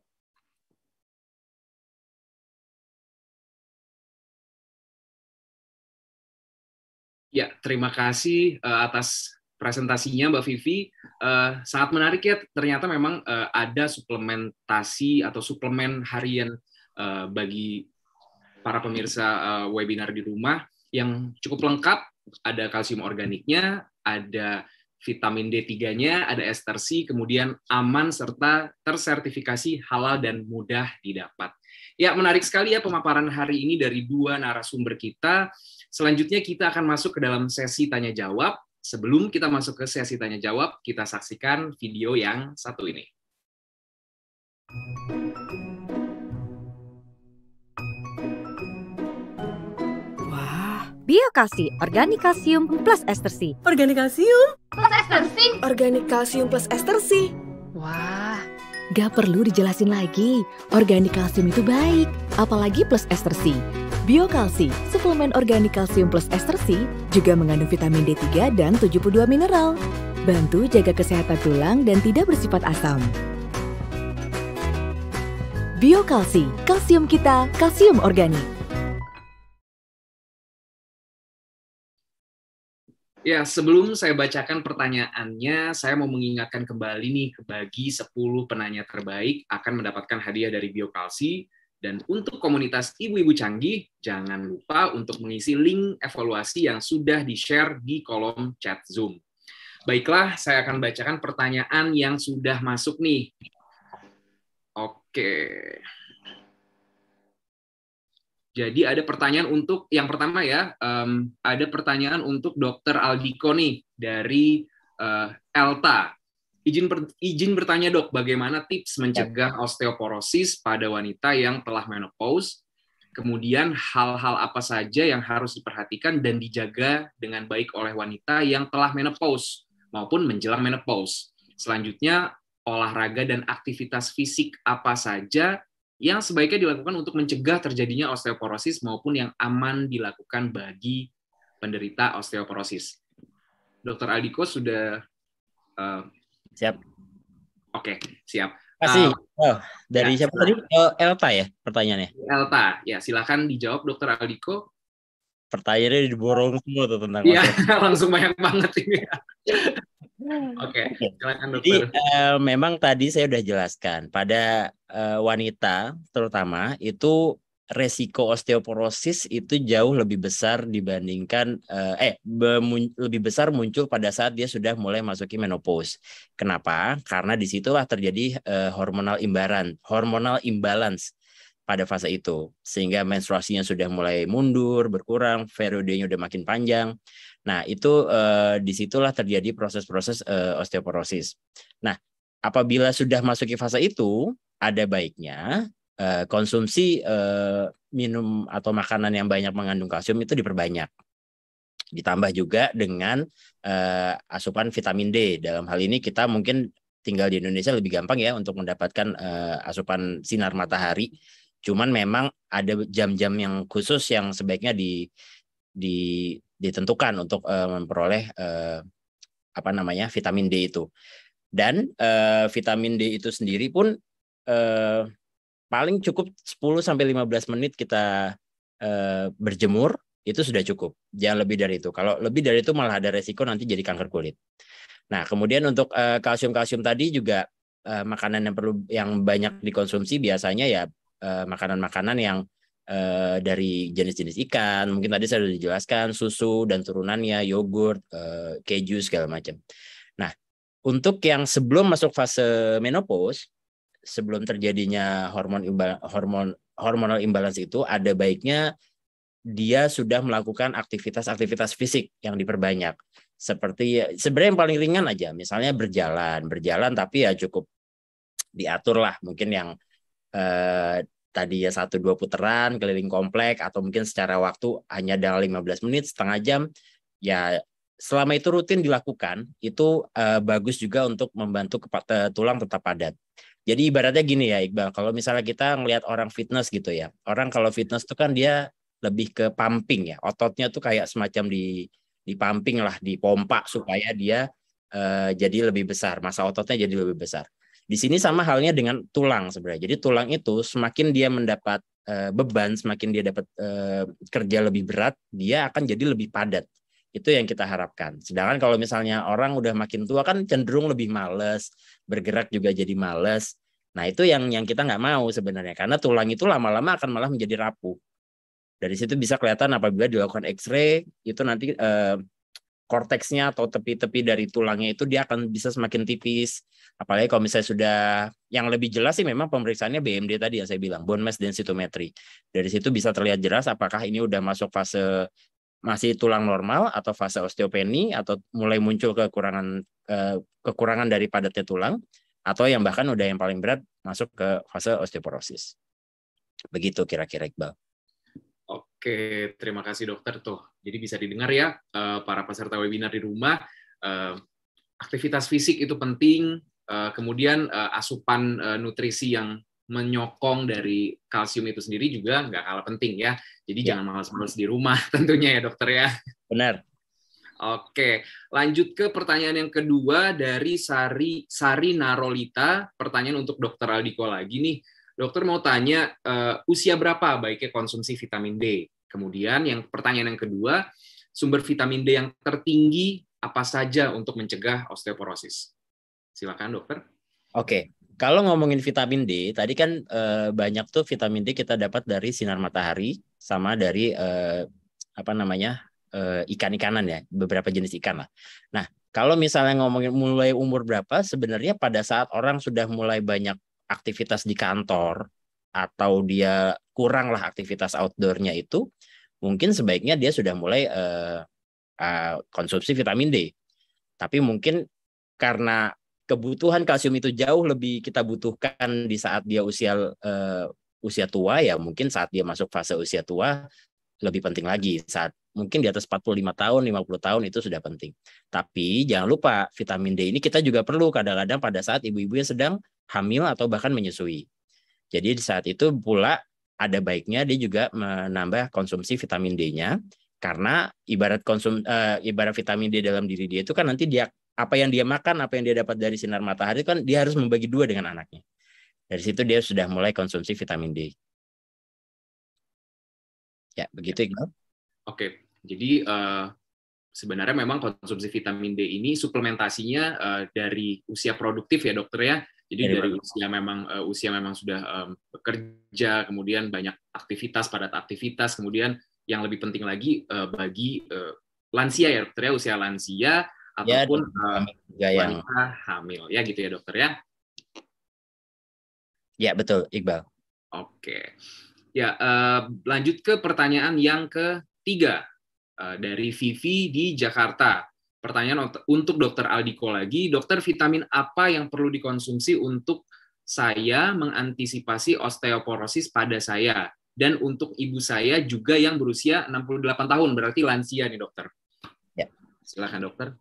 Ya, terima kasih uh, atas presentasinya Mbak Vivi. Uh, sangat menarik ya, ternyata memang uh, ada suplementasi atau suplemen harian uh, bagi para pemirsa uh, webinar di rumah yang cukup lengkap. Ada kalsium organiknya, ada vitamin D3-nya, ada ester C, kemudian aman serta tersertifikasi halal dan mudah didapat. Ya, menarik sekali ya pemaparan hari ini dari dua narasumber kita. Selanjutnya kita akan masuk ke dalam sesi tanya jawab. Sebelum kita masuk ke sesi tanya jawab, kita saksikan video yang satu ini. Wah, organik kalsium plus estersi. kalsium plus estersi. kalsium plus estersi. Wah, gak perlu dijelasin lagi. kalsium itu baik, apalagi plus estersi Biokalsi, suplemen organik kalsium plus ester C, juga mengandung vitamin D3 dan 72 mineral. Bantu jaga kesehatan tulang dan tidak bersifat asam. Biokalsi, kalsium kita, kalsium organik. Ya, sebelum saya bacakan pertanyaannya, saya mau mengingatkan kembali nih bagi 10 penanya terbaik akan mendapatkan hadiah dari Biokalsi dan untuk komunitas ibu-ibu canggih, jangan lupa untuk mengisi link evaluasi yang sudah di-share di kolom chat Zoom. Baiklah, saya akan bacakan pertanyaan yang sudah masuk nih. Oke. Jadi ada pertanyaan untuk yang pertama ya, um, ada pertanyaan untuk Dr. Aldiko nih dari uh, Elta. Izin, per, izin bertanya dok, bagaimana tips mencegah osteoporosis pada wanita yang telah menopause? Kemudian hal-hal apa saja yang harus diperhatikan dan dijaga dengan baik oleh wanita yang telah menopause maupun menjelang menopause? Selanjutnya, olahraga dan aktivitas fisik apa saja yang sebaiknya dilakukan untuk mencegah terjadinya osteoporosis maupun yang aman dilakukan bagi penderita osteoporosis. Dokter Aldiko sudah uh, Siap. Oke, siap. Kasih. Uh, oh, dari ya, siapa tadi? Eh, Elta ya pertanyaannya. Elta, ya silakan dijawab Dokter Aldiko. Pertanyaannya diborong semua tuh tentang. Iya, langsung banyak banget ini. Oke, okay, Jadi uh, memang tadi saya sudah jelaskan pada uh, wanita terutama itu resiko osteoporosis itu jauh lebih besar dibandingkan eh, eh lebih besar muncul pada saat dia sudah mulai masuki menopause. Kenapa? Karena disitulah terjadi eh, hormonal imbaran, hormonal imbalance pada fase itu sehingga menstruasinya sudah mulai mundur berkurang periodenya udah makin panjang nah itu eh, disitulah terjadi proses-proses eh, osteoporosis nah apabila sudah masuki fase itu ada baiknya Eh, konsumsi eh, minum atau makanan yang banyak mengandung kalsium itu diperbanyak. Ditambah juga dengan eh, asupan vitamin D. Dalam hal ini kita mungkin tinggal di Indonesia lebih gampang ya untuk mendapatkan asupan sinar matahari. Cuman memang ada jam-jam yang khusus yang sebaiknya di di ditentukan untuk memperoleh apa namanya vitamin D itu. Dan vitamin D itu sendiri pun paling cukup 10 sampai 15 menit kita uh, berjemur itu sudah cukup. Jangan lebih dari itu. Kalau lebih dari itu malah ada resiko nanti jadi kanker kulit. Nah, kemudian untuk eh, kalsium-kalsium tadi juga uh, makanan yang perlu yang banyak dikonsumsi biasanya ya makanan-makanan yang uh, dari jenis-jenis ikan, mungkin tadi saya sudah dijelaskan susu dan turunannya, yogurt, uh, keju segala macam. Nah, untuk yang sebelum masuk fase menopause sebelum terjadinya hormon imbal hormon hormonal imbalance itu ada baiknya dia sudah melakukan aktivitas-aktivitas fisik yang diperbanyak. Seperti sebenarnya yang paling ringan aja, misalnya berjalan, berjalan tapi ya cukup diatur lah, mungkin yang eh, tadi ya satu dua putaran keliling komplek atau mungkin secara waktu hanya dalam 15 menit setengah jam ya selama itu rutin dilakukan itu eh, bagus juga untuk membantu eh, tulang tetap padat. Jadi ibaratnya gini ya Iqbal, kalau misalnya kita ngelihat orang fitness gitu ya, orang kalau fitness tuh kan dia lebih ke pumping ya, ototnya tuh kayak semacam di di pumping lah, di pompa supaya dia uh, jadi lebih besar, masa ototnya jadi lebih besar. Di sini sama halnya dengan tulang sebenarnya. Jadi tulang itu semakin dia mendapat uh, beban, semakin dia dapat uh, kerja lebih berat, dia akan jadi lebih padat. Itu yang kita harapkan. Sedangkan kalau misalnya orang udah makin tua kan cenderung lebih males, bergerak juga jadi males. Nah itu yang yang kita nggak mau sebenarnya karena tulang itu lama-lama akan malah menjadi rapuh. Dari situ bisa kelihatan apabila dilakukan X-ray itu nanti eh, atau tepi-tepi dari tulangnya itu dia akan bisa semakin tipis. Apalagi kalau misalnya sudah yang lebih jelas sih memang pemeriksaannya BMD tadi yang saya bilang, bone mass densitometry. Dari situ bisa terlihat jelas apakah ini udah masuk fase masih tulang normal atau fase osteopeni atau mulai muncul kekurangan eh, kekurangan dari padatnya tulang atau yang bahkan udah yang paling berat masuk ke fase osteoporosis. Begitu kira-kira Iqbal. Oke, terima kasih dokter tuh. Jadi bisa didengar ya eh, para peserta webinar di rumah eh, aktivitas fisik itu penting kemudian asupan nutrisi yang menyokong dari kalsium itu sendiri juga nggak kalah penting ya. Jadi ya. jangan malas-malas di rumah tentunya ya dokter ya. Benar. Oke, lanjut ke pertanyaan yang kedua dari Sari Sari Narolita. Pertanyaan untuk Dokter Aldiko lagi nih. Dokter mau tanya uh, usia berapa baiknya konsumsi vitamin D? Kemudian yang pertanyaan yang kedua, sumber vitamin D yang tertinggi apa saja untuk mencegah osteoporosis? Silakan dokter. Oke, kalau ngomongin vitamin D, tadi kan e, banyak tuh vitamin D kita dapat dari sinar matahari sama dari e, apa namanya e, ikan-ikanan ya, beberapa jenis ikan lah. Nah, kalau misalnya ngomongin mulai umur berapa, sebenarnya pada saat orang sudah mulai banyak aktivitas di kantor atau dia kuranglah aktivitas outdoornya itu, mungkin sebaiknya dia sudah mulai e, e, konsumsi vitamin D. Tapi mungkin karena kebutuhan kalsium itu jauh lebih kita butuhkan di saat dia usia uh, usia tua ya mungkin saat dia masuk fase usia tua lebih penting lagi saat mungkin di atas 45 tahun, 50 tahun itu sudah penting. Tapi jangan lupa vitamin D ini kita juga perlu kadang-kadang pada saat ibu-ibu yang sedang hamil atau bahkan menyusui. Jadi di saat itu pula ada baiknya dia juga menambah konsumsi vitamin D-nya karena ibarat konsum uh, ibarat vitamin D dalam diri dia itu kan nanti dia apa yang dia makan, apa yang dia dapat dari sinar matahari kan dia harus membagi dua dengan anaknya. Dari situ dia sudah mulai konsumsi vitamin D. Ya, begitu Iqbal. Oke, jadi uh, sebenarnya memang konsumsi vitamin D ini suplementasinya uh, dari usia produktif ya dokter ya. Jadi iya, dari, dari usia memang uh, usia memang sudah um, bekerja, kemudian banyak aktivitas, padat aktivitas, kemudian yang lebih penting lagi uh, bagi uh, lansia ya dokter ya usia lansia ataupun ya, uh, yang... hamil ya gitu ya dokter ya. Ya betul Iqbal. Oke. Ya uh, lanjut ke pertanyaan yang ketiga uh, dari Vivi di Jakarta. Pertanyaan untuk Dokter Aldiko lagi, Dokter vitamin apa yang perlu dikonsumsi untuk saya mengantisipasi osteoporosis pada saya dan untuk ibu saya juga yang berusia 68 tahun berarti lansia nih dokter. Ya. Silakan dokter.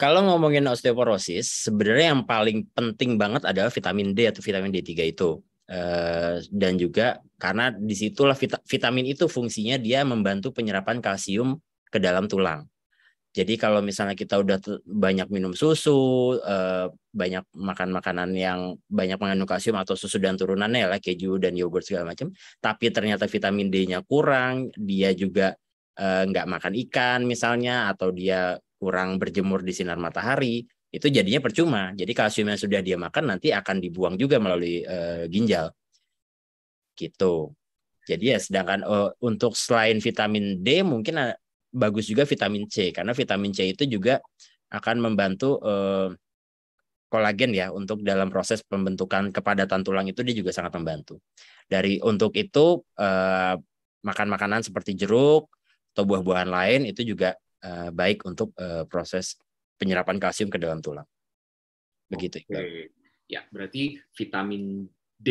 Kalau ngomongin osteoporosis, sebenarnya yang paling penting banget adalah vitamin D atau vitamin D3 itu. Eh, dan juga karena disitulah vitamin itu fungsinya dia membantu penyerapan kalsium ke dalam tulang. Jadi kalau misalnya kita udah banyak minum susu, eh, banyak makan makanan yang banyak mengandung kalsium atau susu dan turunannya lah keju dan yogurt segala macam, tapi ternyata vitamin D-nya kurang, dia juga eh, nggak makan ikan misalnya atau dia kurang berjemur di sinar matahari, itu jadinya percuma. Jadi kalsium yang sudah dia makan nanti akan dibuang juga melalui e, ginjal. Gitu. Jadi ya sedangkan e, untuk selain vitamin D mungkin eh, bagus juga vitamin C karena vitamin C itu juga akan membantu e, kolagen ya untuk dalam proses pembentukan kepadatan tulang itu dia juga sangat membantu. Dari untuk itu e, makan makanan seperti jeruk atau buah-buahan lain itu juga Eh, baik untuk uh, proses penyerapan kalsium ke dalam tulang. Begitu. Okay. Ya, berarti vitamin D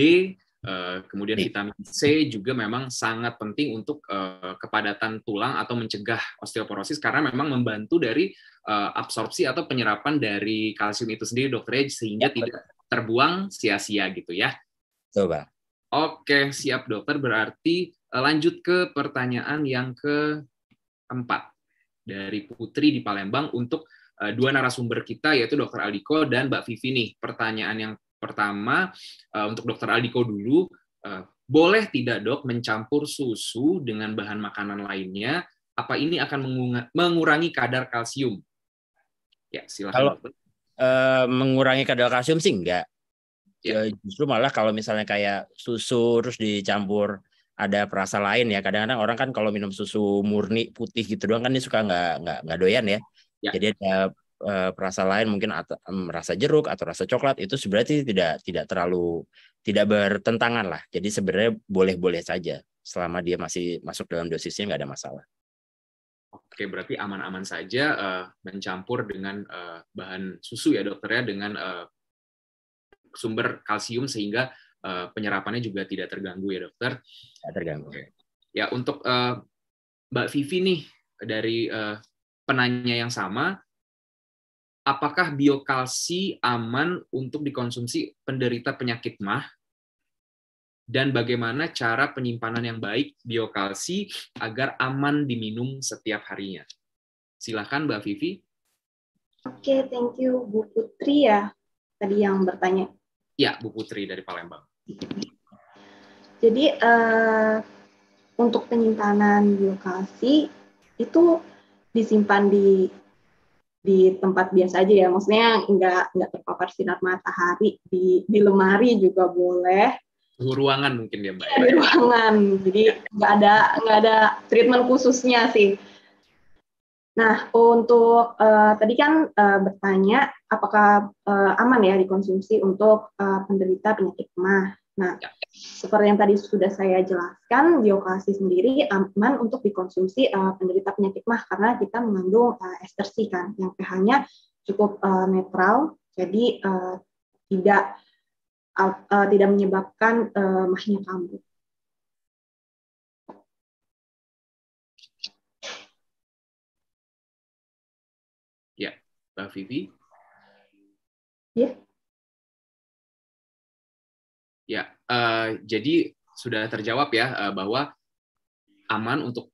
Uh, kemudian iya. vitamin C juga memang sangat penting untuk uh, kepadatan tulang atau mencegah osteoporosis karena memang membantu dari uh, absorpsi atau penyerapan dari kalsium itu sendiri dokter ya, sehingga ya, tidak terbuang sia-sia gitu ya. Coba. Oke, siap dokter. Berarti lanjut ke pertanyaan yang keempat dari Putri di Palembang untuk uh, dua narasumber kita yaitu Dr. Aldiko dan Mbak Vivi nih. Pertanyaan yang pertama uh, untuk Dr. Aldiko dulu, uh, boleh tidak dok mencampur susu dengan bahan makanan lainnya? Apa ini akan mengurangi kadar kalsium? Ya silakan. Kalau uh, mengurangi kadar kalsium sih enggak. Ya. Justru malah kalau misalnya kayak susu terus dicampur ada perasa lain ya. Kadang-kadang orang kan kalau minum susu murni putih gitu doang kan dia suka nggak nggak nggak doyan ya. ya. Jadi ada eh, perasa lain mungkin atau, jeruk atau rasa coklat itu sebenarnya tidak tidak terlalu tidak bertentangan lah. Jadi sebenarnya boleh-boleh saja selama dia masih masuk dalam dosisnya nggak ada masalah. Oke, berarti aman-aman saja uh, mencampur dengan uh, bahan susu ya dokternya dengan uh, sumber kalsium sehingga Eh, penyerapannya juga tidak terganggu ya dokter. Tidak terganggu. Okay. Ya untuk uh, Mbak Vivi nih dari uh, penanya yang sama, apakah biokalsi aman untuk dikonsumsi penderita penyakit mah? Dan bagaimana cara penyimpanan yang baik biokalsi agar aman diminum setiap harinya? Silahkan Mbak Vivi. Oke, okay, thank you Bu Putri ya tadi yang bertanya. Ya, Bu Putri dari Palembang. Jadi uh, untuk penyimpanan lokasi itu disimpan di di tempat biasa aja ya, maksudnya nggak nggak terpapar sinar matahari di di lemari juga boleh. di ruangan mungkin ya mbak. Ya, di ruangan, jadi nggak ada nggak ada treatment khususnya sih. Nah untuk uh, tadi kan uh, bertanya apakah uh, aman ya dikonsumsi untuk uh, penderita penyakit mah. Nah, ya. seperti yang tadi sudah saya jelaskan, biokasi sendiri aman untuk dikonsumsi uh, penderita penyakit mah karena kita mengandung uh, eh, ester C kan, yang pH-nya cukup uh, netral, jadi uh, tidak uh, uh, tidak menyebabkan uh, mahnya kambuh. Ya, Mbak Vivi. Ya. Yeah. Eh, jadi sudah terjawab ya uh, bahwa aman untuk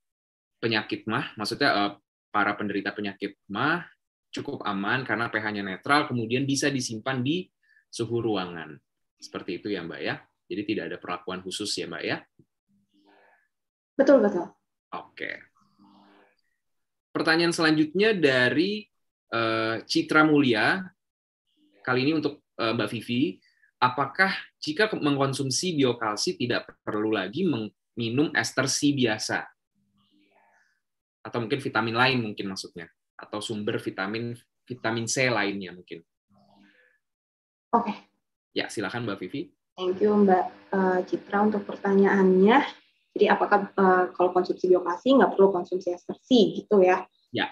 penyakit mah, maksudnya uh, para penderita penyakit mah cukup aman karena pH-nya netral, kemudian bisa disimpan di suhu ruangan. Seperti itu ya Mbak ya. Jadi tidak ada perlakuan khusus ya Mbak ya. Betul betul. Oke. Pertanyaan selanjutnya dari uh, Citra Mulia. Kali ini untuk uh, Mbak Vivi apakah jika mengkonsumsi biokalsi tidak perlu lagi minum ester C biasa? Atau mungkin vitamin lain mungkin maksudnya, atau sumber vitamin vitamin C lainnya mungkin. Oke. Okay. Ya, silakan Mbak Vivi. Thank you Mbak eh, Citra untuk pertanyaannya. Jadi apakah eh, kalau konsumsi biokalsi nggak perlu konsumsi ester C gitu ya? Ya.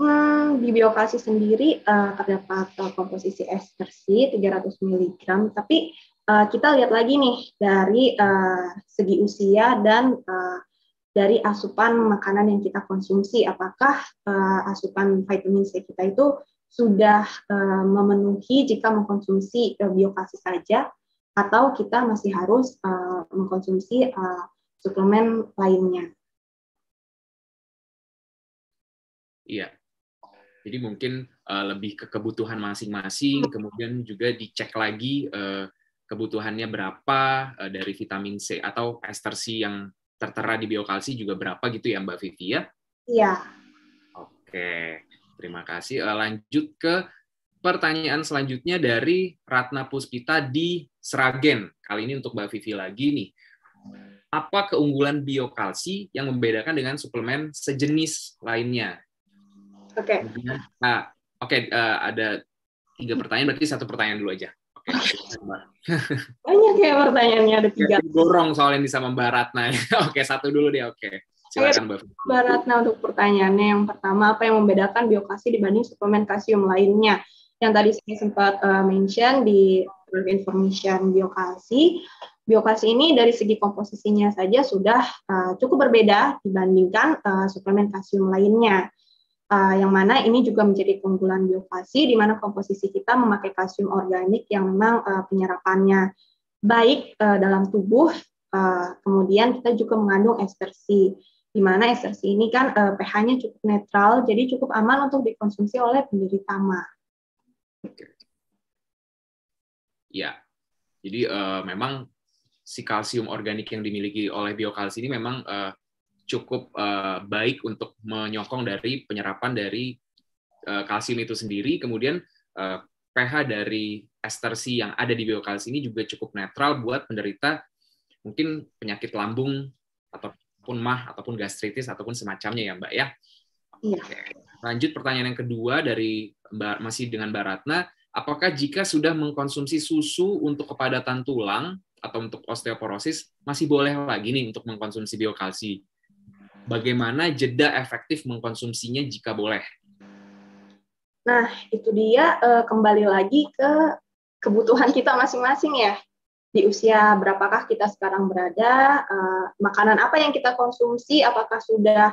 Hmm, di biokasi sendiri uh, terdapat uh, komposisi estersi 300 mg, tapi uh, kita lihat lagi nih dari uh, segi usia dan uh, dari asupan makanan yang kita konsumsi, apakah uh, asupan vitamin C kita itu sudah uh, memenuhi jika mengkonsumsi uh, biokasi saja, atau kita masih harus uh, mengkonsumsi uh, suplemen lainnya. Iya, jadi mungkin uh, lebih ke kebutuhan masing-masing, hmm. kemudian juga dicek lagi uh, kebutuhannya berapa uh, dari vitamin C atau ester C yang tertera di biokalsi juga berapa gitu ya Mbak Vivi ya? Iya. Oke, terima kasih. Uh, lanjut ke pertanyaan selanjutnya dari Ratna Puspita di Sragen. Kali ini untuk Mbak Vivi lagi nih. Apa keunggulan biokalsi yang membedakan dengan suplemen sejenis lainnya? Oke. Okay. Nah, oke okay, uh, eh, ada tiga pertanyaan berarti satu pertanyaan dulu aja. Oke. Okay. Banyak ya pertanyaannya ada tiga. Gorong soal ini sama Mbak Ratna. oke, okay, satu dulu deh. Oke. Okay. Silakan Mbak. Mbak Ratna untuk pertanyaannya yang pertama apa yang membedakan biokasi dibanding suplemen kalsium lainnya? Yang tadi saya sempat uh, mention di information biokasi biokasi ini dari segi komposisinya saja sudah uh, cukup berbeda dibandingkan uh, suplemen kalsium lainnya uh, yang mana ini juga menjadi keunggulan biopasi di mana komposisi kita memakai kalsium organik yang memang uh, penyerapannya baik uh, dalam tubuh uh, kemudian kita juga mengandung estersi di mana estersi ini kan uh, pH-nya cukup netral jadi cukup aman untuk dikonsumsi oleh penderita mah. Ya. Jadi uh, memang si kalsium organik yang dimiliki oleh biokalsi ini memang uh, cukup uh, baik untuk menyokong dari penyerapan dari uh, kalsium itu sendiri. Kemudian uh, pH dari ester C yang ada di biokalsi ini juga cukup netral buat penderita mungkin penyakit lambung ataupun mah ataupun gastritis ataupun semacamnya ya Mbak ya. Iya. Oke. Lanjut pertanyaan yang kedua dari Mbak masih dengan Mbak Ratna, apakah jika sudah mengkonsumsi susu untuk kepadatan tulang atau untuk osteoporosis masih boleh lagi nih untuk mengkonsumsi biokalsi? bagaimana jeda efektif mengkonsumsinya jika boleh? Nah, itu dia eh, kembali lagi ke kebutuhan kita masing-masing ya. Di usia berapakah kita sekarang berada, eh, makanan apa yang kita konsumsi, apakah sudah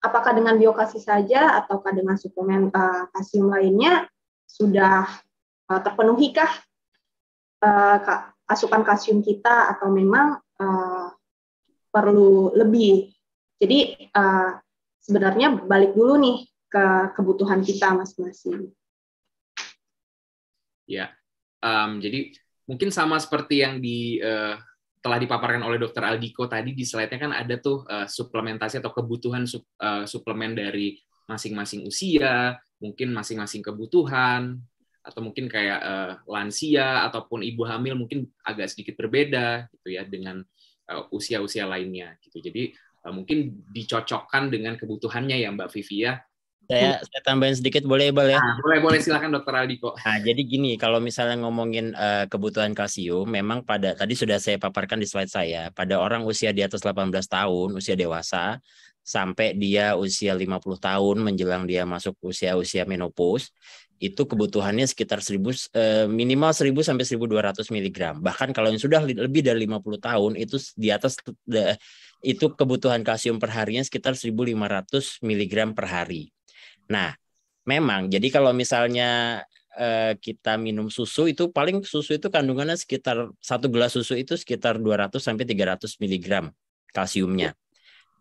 apakah dengan biokasi saja ataukah dengan suplemen kasium eh, kalsium lainnya sudah terpenuhikah asupan kalsium kita atau memang perlu lebih jadi uh, sebenarnya balik dulu nih ke kebutuhan kita masing-masing. Ya, um, jadi mungkin sama seperti yang di uh, telah dipaparkan oleh Dokter Aldiko tadi di slide-nya kan ada tuh uh, suplementasi atau kebutuhan su uh, suplemen dari masing-masing usia, mungkin masing-masing kebutuhan, atau mungkin kayak uh, lansia ataupun ibu hamil mungkin agak sedikit berbeda gitu ya dengan usia-usia lainnya gitu. Jadi Eh, mungkin dicocokkan dengan kebutuhannya ya Mbak Vivi ya. Saya, saya tambahin sedikit boleh boleh. ya? Nah, boleh boleh silakan Dokter Aldiko. Nah, jadi gini kalau misalnya ngomongin uh, kebutuhan kalsium, memang pada tadi sudah saya paparkan di slide saya, pada orang usia di atas 18 tahun, usia dewasa sampai dia usia 50 tahun menjelang dia masuk usia-usia menopause, itu kebutuhannya sekitar 1000 eh, minimal 1000 sampai 1200 mg. Bahkan kalau yang sudah lebih dari 50 tahun itu di atas itu kebutuhan kalsium per perharinya sekitar 1.500 mg per hari. Nah, memang jadi kalau misalnya eh, kita minum susu itu paling susu itu kandungannya sekitar satu gelas susu itu sekitar 200 sampai 300 mg kalsiumnya.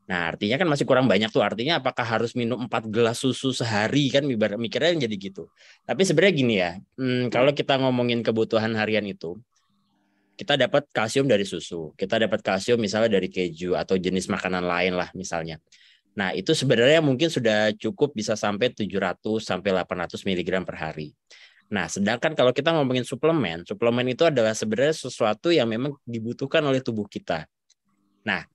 Nah, artinya kan masih kurang banyak tuh. Artinya apakah harus minum 4 gelas susu sehari kan mikirnya jadi gitu. Tapi sebenarnya gini ya, hmm, kalau kita ngomongin kebutuhan harian itu, kita dapat kalsium dari susu, kita dapat kalsium misalnya dari keju atau jenis makanan lain lah misalnya. Nah, itu sebenarnya mungkin sudah cukup bisa sampai 700 sampai 800 mg per hari. Nah, sedangkan kalau kita ngomongin suplemen, suplemen itu adalah sebenarnya sesuatu yang memang dibutuhkan oleh tubuh kita. Nah,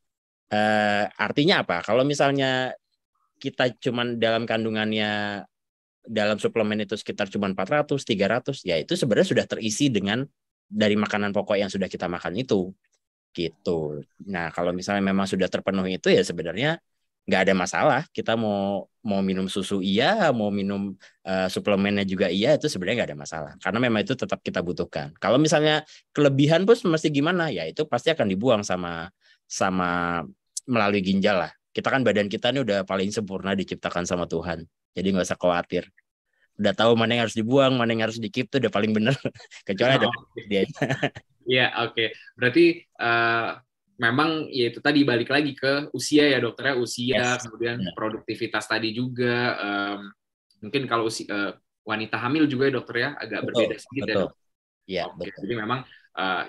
eh, artinya apa? Kalau misalnya kita cuma dalam kandungannya dalam suplemen itu sekitar cuma 400, 300, ya itu sebenarnya sudah terisi dengan dari makanan pokok yang sudah kita makan itu gitu. Nah kalau misalnya memang sudah terpenuhi itu ya sebenarnya nggak ada masalah. Kita mau mau minum susu iya, mau minum uh, suplemennya juga iya itu sebenarnya nggak ada masalah. Karena memang itu tetap kita butuhkan. Kalau misalnya kelebihan pun mesti gimana ya itu pasti akan dibuang sama sama melalui ginjal lah. Kita kan badan kita ini udah paling sempurna diciptakan sama Tuhan. Jadi nggak usah khawatir udah tahu mana yang harus dibuang, mana yang harus dikip tuh udah paling bener. Kecuali oh, ada dia. Iya, oke. Berarti uh, memang ya itu tadi balik lagi ke usia ya dokternya usia, yes. kemudian yeah. produktivitas tadi juga. Um, mungkin kalau usia, uh, eh, wanita hamil juga ya dokter ya agak betul, berbeda sedikit ya, betul. ya. Iya, okay. betul. Jadi memang uh,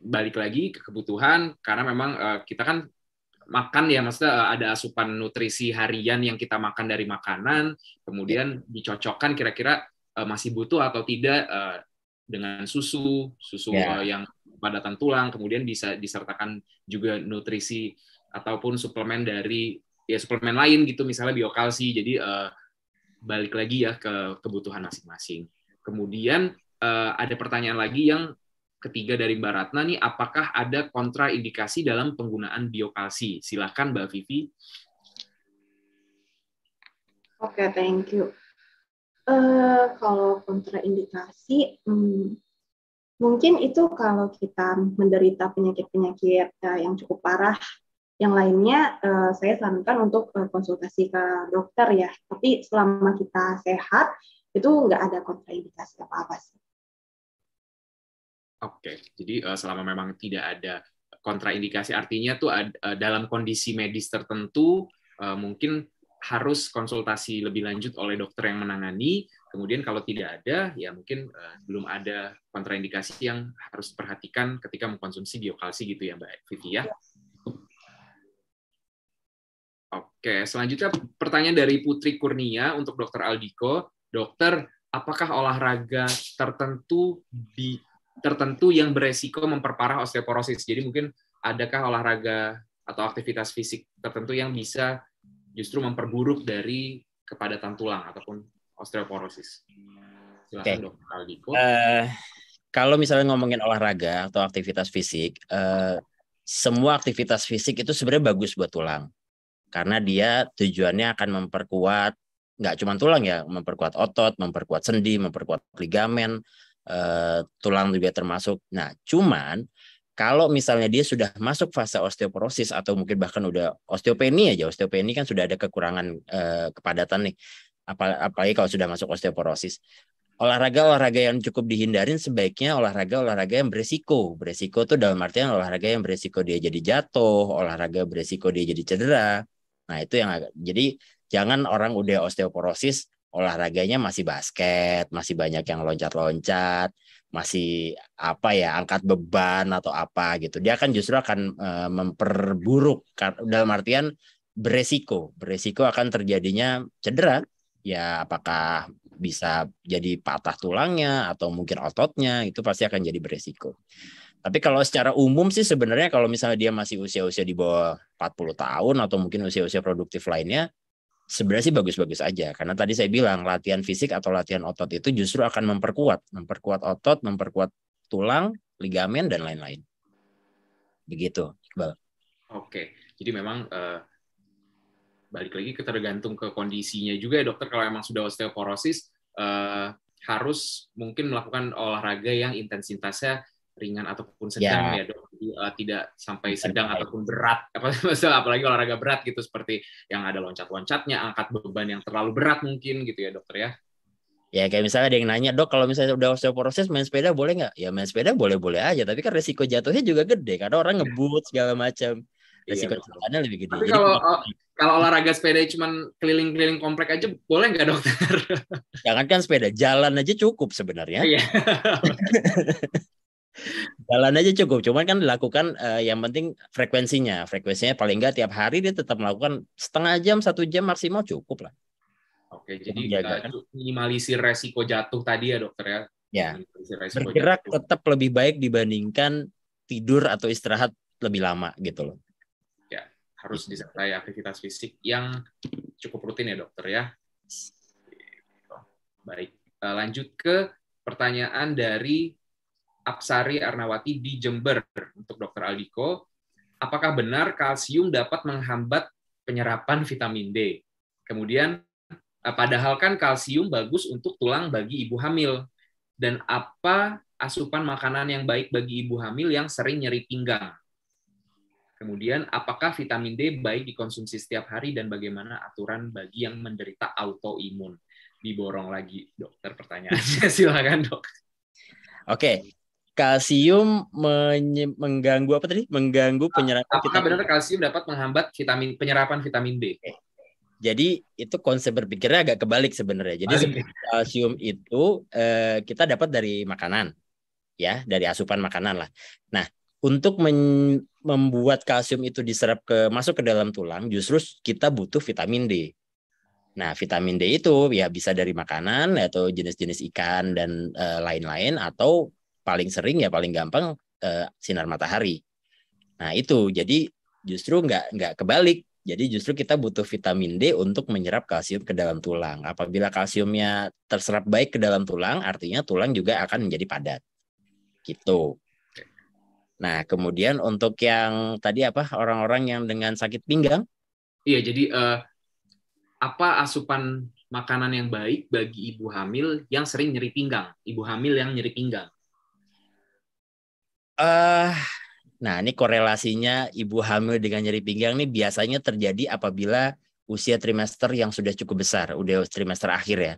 balik lagi ke kebutuhan karena memang uh, kita kan makan ya maksudnya eh, ada asupan nutrisi harian yang kita makan dari makanan kemudian iya. dicocokkan kira-kira eh, masih butuh atau tidak eh, dengan susu susu yeah. Iya. yang padatan tulang kemudian bisa disertakan juga nutrisi ataupun suplemen dari ya suplemen lain gitu misalnya biokalsi jadi balik lagi ya ke kebutuhan masing-masing kemudian ada pertanyaan lagi yang ketiga dari Mbak Ratna nih, apakah ada kontraindikasi dalam penggunaan biokalsi? silahkan Mbak Vivi. Oke, okay, thank you. Uh, kalau kontraindikasi, hmm, mungkin itu kalau kita menderita penyakit-penyakit uh, yang cukup parah. Yang lainnya uh, saya sarankan untuk uh, konsultasi ke dokter ya. Tapi selama kita sehat, itu nggak ada kontraindikasi apa-apa sih. Oke, okay. jadi uh, selama memang tidak ada kontraindikasi, artinya tuh uh, dalam kondisi medis tertentu uh, mungkin harus konsultasi lebih lanjut oleh dokter yang menangani. Kemudian kalau tidak ada, ya mungkin uh, belum ada kontraindikasi yang harus diperhatikan ketika mengkonsumsi biokalsi gitu ya Mbak Vivi ya. Oke, selanjutnya pertanyaan dari Putri Kurnia untuk Dokter Aldiko. Dokter, apakah olahraga tertentu di tertentu yang beresiko memperparah osteoporosis. Jadi mungkin adakah olahraga atau aktivitas fisik tertentu yang bisa justru memperburuk dari kepadatan tulang ataupun osteoporosis. Oke. okay. Eh, kalau misalnya ngomongin olahraga atau aktivitas fisik, uh, semua aktivitas fisik itu sebenarnya bagus buat tulang karena dia tujuannya akan memperkuat nggak cuma tulang ya, memperkuat otot, memperkuat sendi, memperkuat ligamen, Eh, tulang juga termasuk. Nah, cuman kalau misalnya dia sudah masuk fase osteoporosis atau mungkin bahkan udah osteopenia aja, osteopeni kan sudah ada kekurangan eh, kepadatan nih. Apalagi kalau sudah masuk osteoporosis olahraga-olahraga yang cukup dihindarin sebaiknya olahraga-olahraga yang beresiko. Beresiko tuh dalam artian olahraga yang beresiko dia jadi jatuh, olahraga beresiko dia jadi cedera. Nah, itu yang agak. Jadi jangan orang udah osteoporosis olahraganya masih basket, masih banyak yang loncat-loncat, masih apa ya angkat beban atau apa gitu. Dia akan justru akan e, memperburuk dalam artian beresiko, beresiko akan terjadinya cedera. Ya apakah bisa jadi patah tulangnya atau mungkin ototnya itu pasti akan jadi beresiko. Tapi kalau secara umum sih sebenarnya kalau misalnya dia masih usia-usia di bawah 40 tahun atau mungkin usia-usia produktif lainnya, sebenarnya sih bagus-bagus aja karena tadi saya bilang latihan fisik atau latihan otot itu justru akan memperkuat memperkuat otot memperkuat tulang ligamen dan lain-lain begitu Iqbal oke jadi memang uh, balik lagi ketergantung tergantung ke kondisinya juga ya dokter kalau emang sudah osteoporosis uh, harus mungkin melakukan olahraga yang intensitasnya ringan ataupun sedang ya, ya dok uh, tidak sampai sedang ataupun berat apalagi olahraga berat gitu seperti yang ada loncat-loncatnya angkat beban yang terlalu berat mungkin gitu ya dokter ya Ya kayak misalnya ada yang nanya, dok kalau misalnya udah osteoporosis main sepeda boleh nggak? Ya main sepeda boleh-boleh aja, tapi kan resiko jatuhnya juga gede karena orang iya. ngebut segala macam. Iya, resiko iya, lebih gede. Tapi Jadi, kalau oh, kalau olahraga sepeda cuma keliling-keliling komplek aja boleh nggak dokter? Jangan kan sepeda, jalan aja cukup sebenarnya. Iya. Jalan aja cukup, cuman kan dilakukan uh, yang penting frekuensinya. Frekuensinya paling enggak tiap hari dia tetap melakukan setengah jam, satu jam maksimal cukup lah. Oke, jadi menjaga, kan? minimalisir resiko jatuh tadi ya dokter ya. Ya, bergerak jatuh. tetap lebih baik dibandingkan tidur atau istirahat lebih lama gitu loh. Ya, harus disertai aktivitas fisik yang cukup rutin ya dokter ya. Baik, eh, lanjut ke pertanyaan dari Apsari Arnawati di Jember untuk Dr. Aldiko. Apakah benar kalsium dapat menghambat penyerapan vitamin D? Kemudian eh, padahal kan kalsium bagus untuk tulang bagi ibu hamil. Dan apa asupan makanan yang baik bagi ibu hamil yang sering nyeri pinggang? Kemudian, apakah vitamin D baik dikonsumsi setiap hari dan bagaimana aturan bagi yang menderita autoimun? Diborong lagi, dokter pertanyaannya. Silakan, dok. Oke, kalsium mengganggu apa tadi? Mengganggu ah, penyerapan Apakah ah, vitamin. benar kalsium dapat menghambat vitamin penyerapan vitamin D? Jadi itu konsep berpikirnya agak kebalik sebenarnya. Jadi kalsium itu eh, kita dapat dari makanan, ya, dari asupan makanan lah. Nah, untuk membuat kalsium itu diserap ke masuk ke dalam tulang, justru kita butuh vitamin D. Nah, vitamin D itu ya bisa dari makanan atau jenis-jenis ikan dan e, lain-lain atau paling sering ya paling gampang eh, sinar matahari. Nah itu jadi justru nggak nggak kebalik. Jadi justru kita butuh vitamin D untuk menyerap kalsium ke dalam tulang. Apabila kalsiumnya terserap baik ke dalam tulang, artinya tulang juga akan menjadi padat. Gitu. Nah, kemudian untuk yang tadi apa orang-orang yang dengan sakit pinggang? Iya, jadi eh, apa asupan makanan yang baik bagi ibu hamil yang sering nyeri pinggang? Ibu hamil yang nyeri pinggang uh, nah ini korelasinya ibu hamil dengan nyeri pinggang ini biasanya terjadi apabila usia trimester yang sudah cukup besar, udah trimester akhir ya.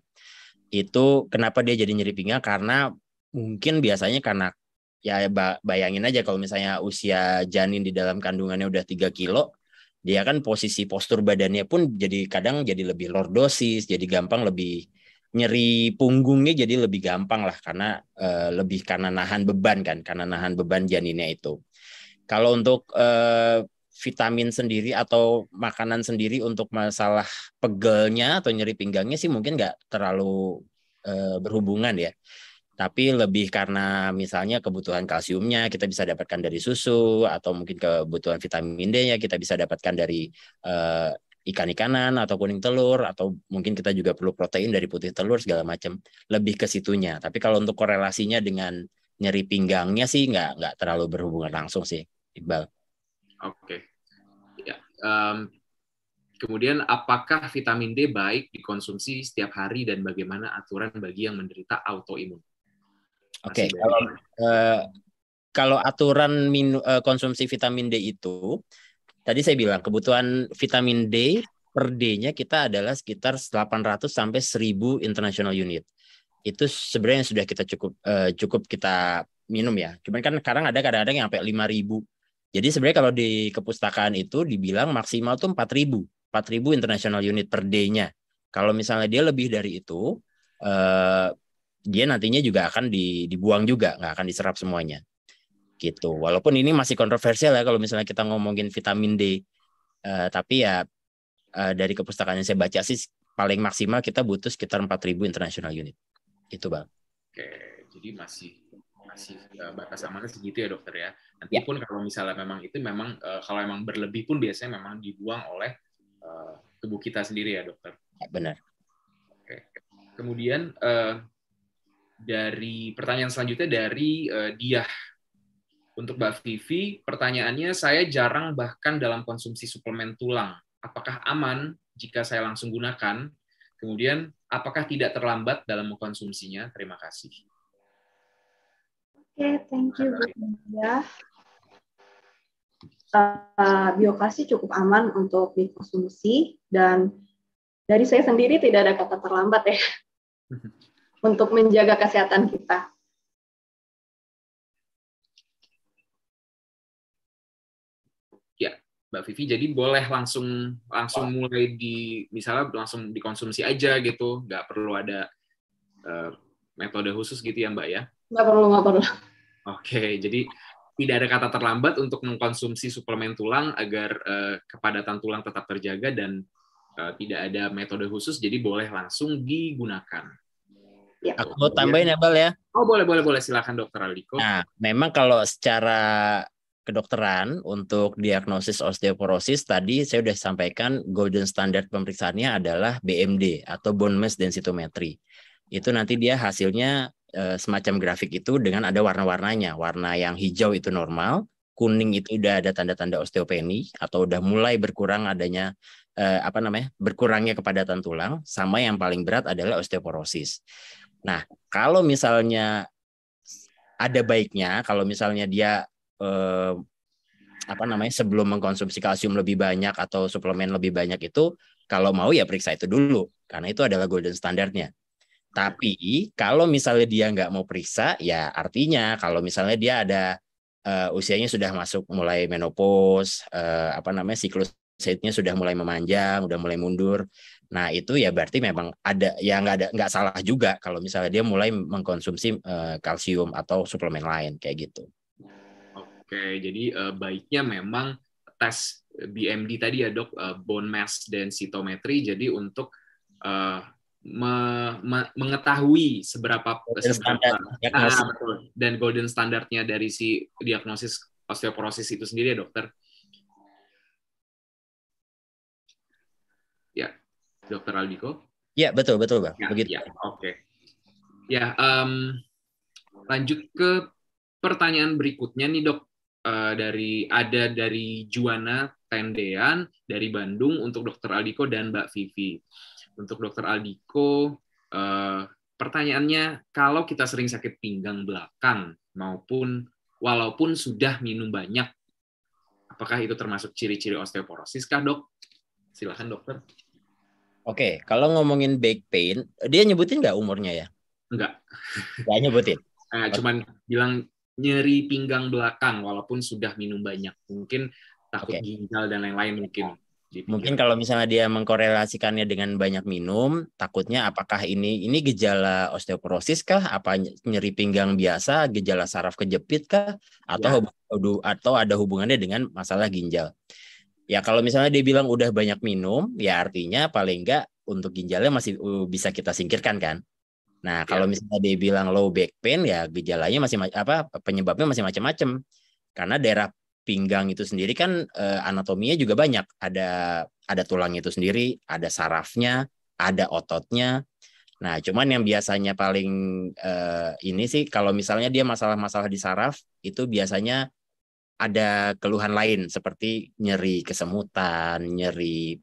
Itu kenapa dia jadi nyeri pinggang karena mungkin biasanya karena ya bayangin aja kalau misalnya usia janin di dalam kandungannya udah 3 kilo, dia kan posisi postur badannya pun jadi kadang jadi lebih lordosis, jadi gampang lebih nyeri punggungnya jadi lebih gampang lah karena uh, lebih karena nahan beban kan karena nahan beban janinnya itu kalau untuk uh, vitamin sendiri atau makanan sendiri untuk masalah pegelnya atau nyeri pinggangnya sih mungkin nggak terlalu uh, berhubungan ya tapi lebih karena misalnya kebutuhan kalsiumnya kita bisa dapatkan dari susu atau mungkin kebutuhan vitamin D-nya kita bisa dapatkan dari ikan-ikanan atau kuning telur atau mungkin kita juga perlu protein dari putih telur segala macam lebih ke situnya tapi kalau untuk korelasinya dengan nyeri pinggangnya sih nggak nggak terlalu berhubungan langsung sih Iqbal oke okay. ya um, kemudian apakah vitamin D baik dikonsumsi setiap hari dan bagaimana aturan bagi yang menderita autoimun oke okay. kalau uh, kalau aturan min eh, konsumsi vitamin D itu tadi saya bilang kebutuhan vitamin D per D-nya kita adalah sekitar 800 sampai 1000 international unit. Itu sebenarnya yang sudah kita cukup uh, cukup kita minum ya. Cuman kan sekarang ada kadang-kadang yang sampai 5000. Jadi sebenarnya kalau di kepustakaan itu dibilang maksimal tuh 4000, 4000 international unit per d nya Kalau misalnya dia lebih dari itu, eh, dia nantinya juga akan dibuang juga, nggak akan diserap semuanya gitu. Walaupun ini masih kontroversial ya kalau misalnya kita ngomongin vitamin D, uh, tapi ya uh, dari kepustakaan yang saya baca sih paling maksimal kita butuh sekitar 4.000 international unit. Itu bang. Oke, jadi masih masih uh, batas amannya segitu ya dokter ya. Nanti ya. kalau misalnya memang itu memang uh, kalau memang berlebih pun biasanya memang dibuang oleh uh, tubuh kita sendiri ya dokter. Ya, benar. Oke. Kemudian uh, dari pertanyaan selanjutnya dari uh, Diah untuk Mbak Vivi, pertanyaannya saya jarang bahkan dalam konsumsi suplemen tulang. Apakah aman jika saya langsung gunakan? Kemudian, apakah tidak terlambat dalam mengkonsumsinya? Terima kasih. Oke, okay, thank you Bu Indah. Uh, eh, biokasi cukup aman untuk dikonsumsi dan dari saya sendiri tidak ada kata terlambat ya untuk menjaga kesehatan kita. Mbak Vivi jadi boleh langsung langsung mulai di misalnya langsung dikonsumsi aja gitu nggak perlu ada uh, metode khusus gitu ya Mbak ya nggak perlu nggak perlu oke okay, jadi tidak ada kata terlambat untuk mengkonsumsi suplemen tulang agar uh, kepadatan tulang tetap terjaga dan uh, tidak ada metode khusus jadi boleh langsung digunakan Ya. Aku mau tambahin ya Bal ya. Oh boleh boleh boleh silakan Dokter Aliko. Nah memang kalau secara kedokteran untuk diagnosis osteoporosis tadi saya sudah sampaikan golden standard pemeriksaannya adalah BMD atau bone mass densitometry. Itu nanti dia hasilnya eh, semacam grafik itu dengan ada warna-warnanya. Warna yang hijau itu normal, kuning itu udah ada tanda-tanda osteopeni atau udah mulai berkurang adanya eh, apa namanya? berkurangnya kepadatan tulang, sama yang paling berat adalah osteoporosis. Nah, kalau misalnya ada baiknya kalau misalnya dia eh, apa namanya sebelum mengkonsumsi kalsium lebih banyak atau suplemen lebih banyak itu kalau mau ya periksa itu dulu karena itu adalah golden standardnya. Tapi kalau misalnya dia nggak mau periksa ya artinya kalau misalnya dia ada eh, usianya sudah masuk mulai menopause eh, apa namanya siklus haidnya sudah mulai memanjang, sudah mulai mundur. Nah itu ya berarti memang ada ya nggak ada nggak salah juga kalau misalnya dia mulai mengkonsumsi uh, kalsium atau suplemen lain kayak gitu. Oke, jadi uh, baiknya memang tes BMD tadi ya dok, uh, bone mass densitometry. Jadi untuk uh, me me mengetahui seberapa golden ya, Ah, betul. dan golden standardnya dari si diagnosis osteoporosis itu sendiri ya dokter. Ya, dokter Aldiko. Ya betul betul bang. Ya, Begitu. Ya, Oke. Okay. Ya, um, lanjut ke pertanyaan berikutnya nih dok. Eh, dari ada dari Juana Tendean dari Bandung untuk Dokter Aldiko dan Mbak Vivi. Untuk Dokter Aldiko, uh, pertanyaannya kalau kita sering sakit pinggang belakang maupun walaupun sudah minum banyak, apakah itu termasuk ciri-ciri osteoporosis kah dok? Silahkan dokter. Oke, kalau ngomongin back pain, dia nyebutin nggak umurnya ya? Nggak. Nggak nyebutin. Eh, cuman bilang nyeri pinggang belakang walaupun sudah minum banyak. Mungkin takut okay. ginjal dan lain-lain mungkin. Mungkin kalau misalnya dia mengkorelasikannya dengan banyak minum, takutnya apakah ini ini gejala osteoporosis kah? Apa nyeri pinggang biasa, gejala saraf kejepit kah? Atau ya. atau ada hubungannya dengan masalah ginjal? Ya kalau misalnya dia bilang udah banyak minum, ya artinya paling enggak untuk ginjalnya masih uh, bisa kita singkirkan kan? Nah, iya. kalau misalnya dia bilang low back pain ya gejalanya masih apa penyebabnya masih macam-macam. Karena daerah pinggang itu sendiri kan eh, anatominya juga banyak. Ada ada tulang itu sendiri, ada sarafnya, ada ototnya. Nah, cuman yang biasanya paling eh, ini sih kalau misalnya dia masalah-masalah di saraf itu biasanya ada keluhan lain seperti nyeri kesemutan, nyeri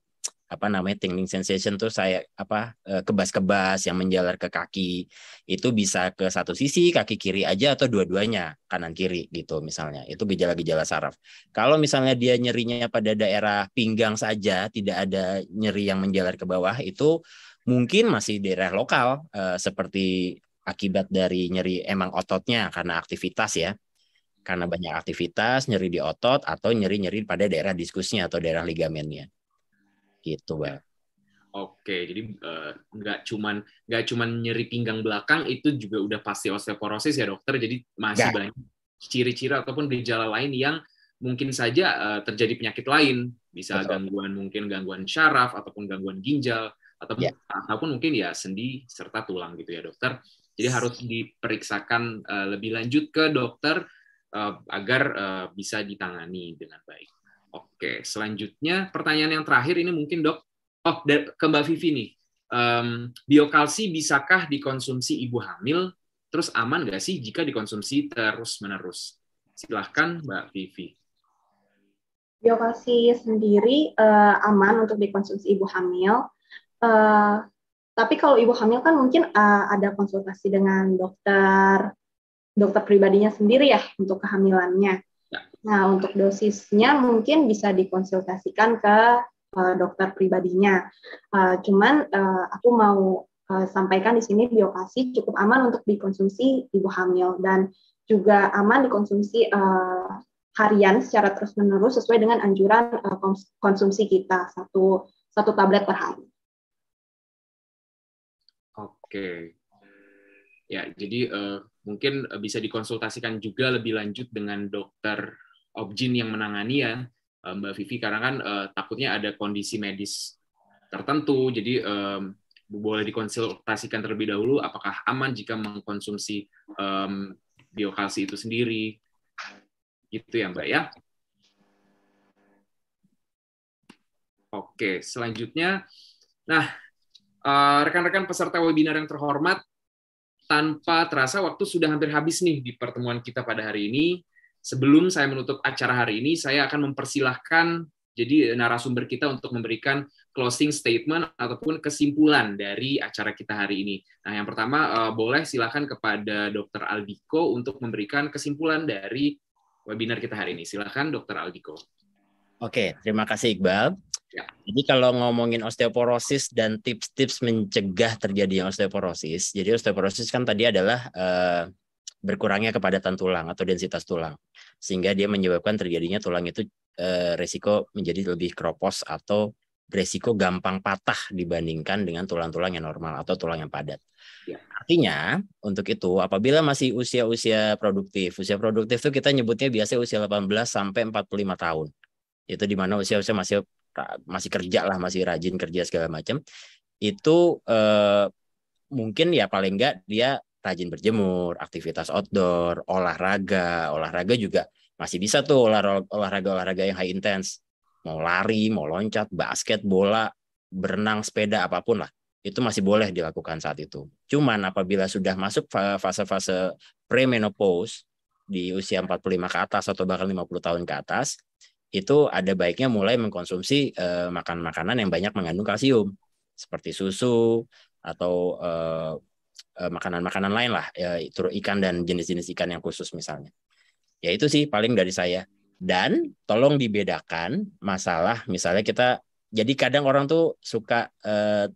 apa namanya tingling sensation tuh saya apa eh, kebas-kebas yang menjalar ke kaki itu bisa ke satu sisi kaki kiri aja atau dua-duanya kanan kiri gitu misalnya itu gejala-gejala saraf kalau misalnya dia nyerinya pada daerah pinggang saja tidak ada nyeri yang menjalar ke bawah itu mungkin masih daerah lokal eh, seperti akibat dari nyeri emang ototnya karena aktivitas ya karena banyak aktivitas nyeri di otot atau nyeri-nyeri pada daerah diskusnya atau daerah ligamennya gitu bang. Oke, jadi eh, nggak uh, cuman nggak cuman nyeri pinggang belakang itu juga udah pasti osteoporosis ya dokter. Jadi masih gak. banyak ciri-ciri ataupun gejala lain yang mungkin saja uh, terjadi penyakit lain, bisa Betul. gangguan mungkin gangguan syaraf ataupun gangguan ginjal ataupun ya. ataupun mungkin ya sendi serta tulang gitu ya dokter. Jadi harus diperiksakan uh, lebih lanjut ke dokter uh, agar uh, bisa ditangani dengan baik. Oke, selanjutnya pertanyaan yang terakhir ini mungkin dok, oh ke Mbak Vivi nih, um, biokalsi bisakah dikonsumsi ibu hamil? Terus aman nggak sih jika dikonsumsi terus-menerus? Silahkan Mbak Vivi. Biokalsi sendiri uh, aman untuk dikonsumsi ibu hamil. Uh, tapi kalau ibu hamil kan mungkin uh, ada konsultasi dengan dokter dokter pribadinya sendiri ya untuk kehamilannya. Nah, untuk dosisnya mungkin bisa dikonsultasikan ke uh, dokter pribadinya. Uh, cuman uh, aku mau uh, sampaikan di sini biokasi cukup aman untuk dikonsumsi ibu hamil dan juga aman dikonsumsi uh, harian secara terus-menerus sesuai dengan anjuran uh, konsumsi kita satu satu tablet per hari. Oke. Ya, jadi uh, mungkin bisa dikonsultasikan juga lebih lanjut dengan dokter Objin yang menangani ya eh, Mbak Vivi karena kan uh, takutnya ada kondisi medis tertentu jadi um, boleh dikonsultasikan terlebih dahulu apakah aman jika mengkonsumsi um, biokalsi itu sendiri gitu ya Mbak ya Oke selanjutnya nah eh, rekan-rekan uh, peserta webinar yang terhormat tanpa terasa waktu sudah hampir habis nih di pertemuan kita pada hari ini sebelum saya menutup acara hari ini, saya akan mempersilahkan jadi eh, narasumber kita untuk memberikan closing statement ataupun kesimpulan dari acara kita hari ini. Nah, yang pertama eh, boleh silakan kepada Dr. Aldiko untuk memberikan kesimpulan dari webinar kita hari ini. Silakan Dr. Aldiko. Oke, terima kasih Iqbal. Ya. Jadi kalau ngomongin osteoporosis dan tips-tips mencegah terjadinya osteoporosis, jadi osteoporosis kan tadi adalah uh, berkurangnya kepadatan tulang atau densitas tulang sehingga dia menyebabkan terjadinya tulang itu e, resiko menjadi lebih kropos atau resiko gampang patah dibandingkan dengan tulang-tulang yang normal atau tulang yang padat. Ya. Artinya, untuk itu apabila masih usia-usia produktif, usia produktif itu kita nyebutnya biasa usia 18 sampai 45 tahun. Itu di mana usia-usia masih masih kerja lah, masih rajin kerja segala macam. Itu eh, mungkin ya paling enggak dia rajin berjemur, aktivitas outdoor, olahraga, olahraga juga masih bisa tuh olahraga-olahraga yang high intense. Mau lari, mau loncat, basket, bola, berenang, sepeda, apapun lah. Itu masih boleh dilakukan saat itu. Cuman apabila sudah masuk fase-fase premenopause di usia 45 ke atas atau bahkan 50 tahun ke atas, itu ada baiknya mulai mengkonsumsi makan eh, makanan yang banyak mengandung kalsium seperti susu atau eh, Eh, makanan-makanan lain lah, itu ya, ikan dan jenis-jenis ikan yang khusus misalnya. Ya itu sih paling dari saya. Dan tolong dibedakan masalah misalnya kita jadi kadang orang tuh suka eh,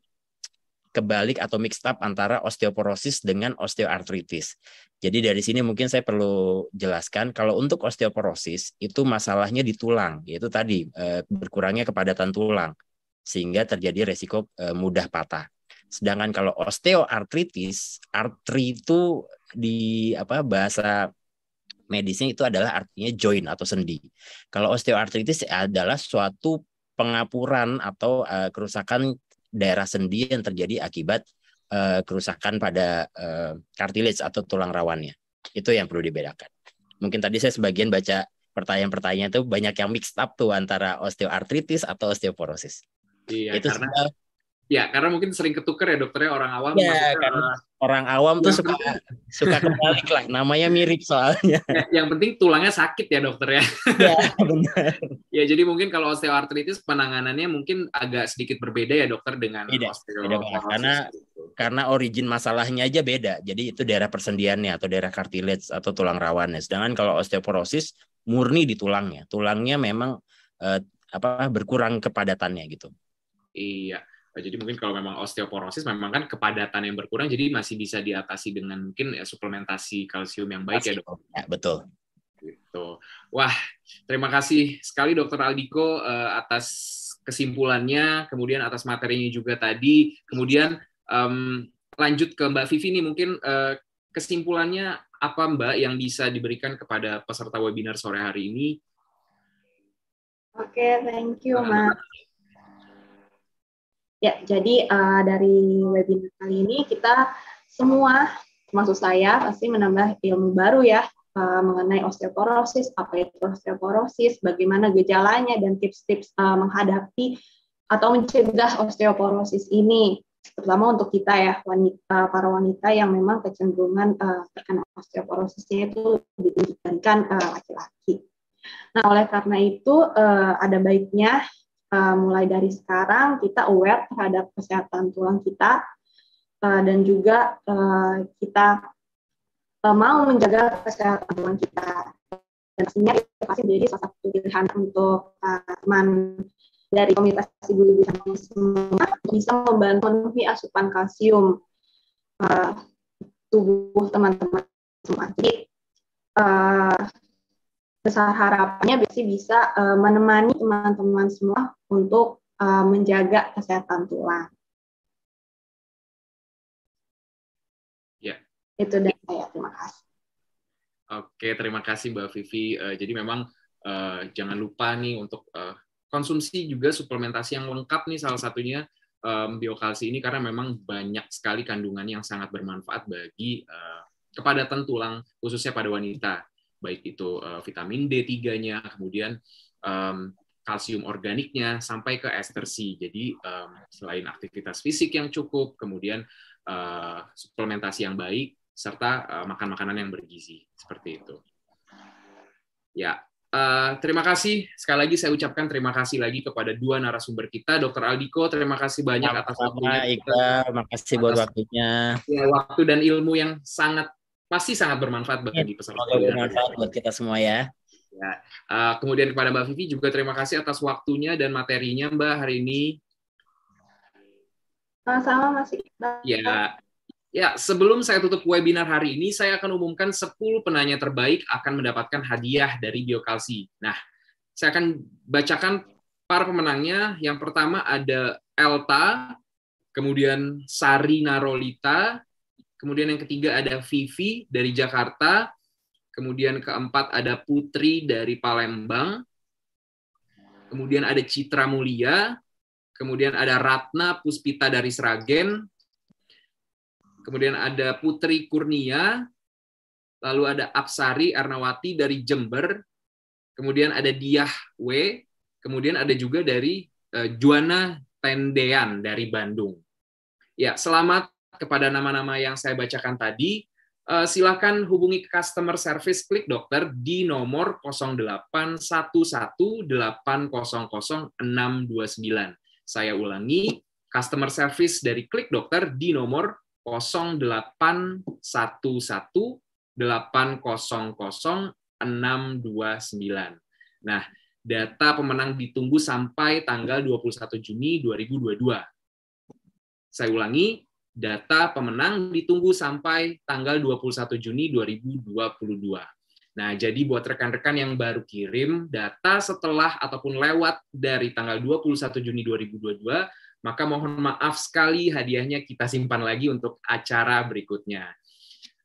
kebalik atau mixed up antara osteoporosis dengan osteoartritis. Jadi dari sini mungkin saya perlu jelaskan kalau untuk osteoporosis itu masalahnya di tulang, yaitu tadi eh, berkurangnya kepadatan tulang sehingga terjadi resiko eh, mudah patah Sedangkan kalau osteoartritis, artri itu di apa bahasa medisnya itu adalah artinya joint atau sendi. Kalau osteoartritis adalah suatu pengapuran atau uh, kerusakan daerah sendi yang terjadi akibat uh, kerusakan pada uh, eh, cartilage atau tulang rawannya. Itu yang perlu dibedakan. Mungkin tadi saya sebagian baca pertanyaan-pertanyaan itu banyak yang mixed up tuh antara osteoartritis atau osteoporosis. Iya, itu karena sebenarnya Ya, karena mungkin sering ketuker ya dokternya orang awam. Ya, karena orang awam tuh nah, suka penting. suka kebalik lah. Namanya mirip soalnya. Ya, yang penting tulangnya sakit ya dokternya. ya. benar. ya, jadi mungkin kalau osteoartritis penanganannya mungkin agak sedikit berbeda ya dokter dengan beda, osteoartritis. Beda karena gitu. karena origin masalahnya aja beda. Jadi itu daerah persendiannya atau daerah cartilage atau tulang rawannya. Sedangkan kalau osteoporosis murni di tulangnya. Tulangnya memang eh, apa berkurang kepadatannya gitu. Iya. Nah, jadi mungkin kalau memang osteoporosis memang kan kepadatan yang berkurang jadi masih bisa diatasi dengan mungkin ya, suplementasi kalsium yang baik ya dok. Ya, betul. Gitu. Wah, terima kasih sekali dokter Aldiko uh, atas kesimpulannya, kemudian atas materinya juga tadi, kemudian um, lanjut ke Mbak Vivi nih mungkin uh, kesimpulannya apa Mbak yang bisa diberikan kepada peserta webinar sore hari ini? Oke, okay, thank you, Mbak. Ya, jadi uh, dari webinar kali ini kita semua, termasuk saya, pasti menambah ilmu baru ya uh, mengenai osteoporosis, apa itu osteoporosis, bagaimana gejalanya, dan tips-tips uh, menghadapi atau mencegah osteoporosis ini, terutama untuk kita ya wanita, para wanita yang memang kecenderungan uh, terkena osteoporosisnya itu lebih laki-laki. Nah, oleh karena itu uh, ada baiknya Eh, mulai dari sekarang kita aware terhadap kesehatan tulang kita uh, dan juga uh, kita uh, mau menjaga kesehatan tulang kita. Dan pastinya pasti menjadi salah satu pilihan untuk uh, teman dari komunitas ibu-ibu semua bisa membantu memenuhi asupan kalsium uh, tubuh teman-teman semua. Jadi uh, besar harapannya Besi bisa uh, menemani teman-teman semua untuk uh, menjaga kesehatan tulang. Ya. Itu dari saya. Terima kasih. Oke, terima kasih Mbak Vivi. Uh, jadi memang uh, jangan lupa nih untuk uh, konsumsi juga suplementasi yang lengkap nih salah satunya um, biokalsi ini karena memang banyak sekali kandungan yang sangat bermanfaat bagi uh, kepadatan tulang khususnya pada wanita baik itu uh, vitamin D3-nya, kemudian um, kalsium organiknya sampai ke ester C. Jadi um, selain aktivitas fisik yang cukup, kemudian uh, suplementasi yang baik serta uh, eh, makan makanan yang bergizi seperti itu. Ya, Uh, terima kasih sekali lagi saya ucapkan terima kasih lagi kepada dua narasumber kita, Dr. Aldiko. Terima kasih banyak Sama atas waktunya. Iqbal, terima kasih buat waktunya. Ya, waktu dan ilmu yang sangat pasti sangat bermanfaat iya, bagi ya, peserta. Bermanfaat buat kita semua ya. Ya. Uh, kemudian kepada Mbak Vivi juga terima kasih atas waktunya dan materinya Mbak hari ini. Sama-sama Mas Iqbal. Ya. Ya, sebelum saya tutup webinar hari ini, saya akan umumkan 10 penanya terbaik akan mendapatkan hadiah dari Biokalsi. Nah, saya akan bacakan para pemenangnya. Yang pertama ada Elta, kemudian Sari Narolita, Kemudian yang ketiga ada Vivi dari Jakarta. Kemudian keempat ada Putri dari Palembang. Kemudian ada Citra Mulia. Kemudian ada Ratna Puspita dari Sragen. Kemudian ada Putri Kurnia. Lalu ada Apsari Arnawati dari Jember. Kemudian ada Diah W. Kemudian ada juga dari uh, Juana Tendean dari Bandung. Ya, selamat kepada nama-nama yang saya bacakan tadi, uh, silakan hubungi customer service klik dokter di nomor 08118000629. Saya ulangi, customer service dari klik dokter di nomor 08118000629. Nah, data pemenang ditunggu sampai tanggal 21 Juni 2022. Saya ulangi, data pemenang ditunggu sampai tanggal 21 Juni 2022. Nah, jadi buat rekan-rekan yang baru kirim data setelah ataupun lewat dari tanggal 21 Juni 2022, maka mohon maaf sekali hadiahnya kita simpan lagi untuk acara berikutnya.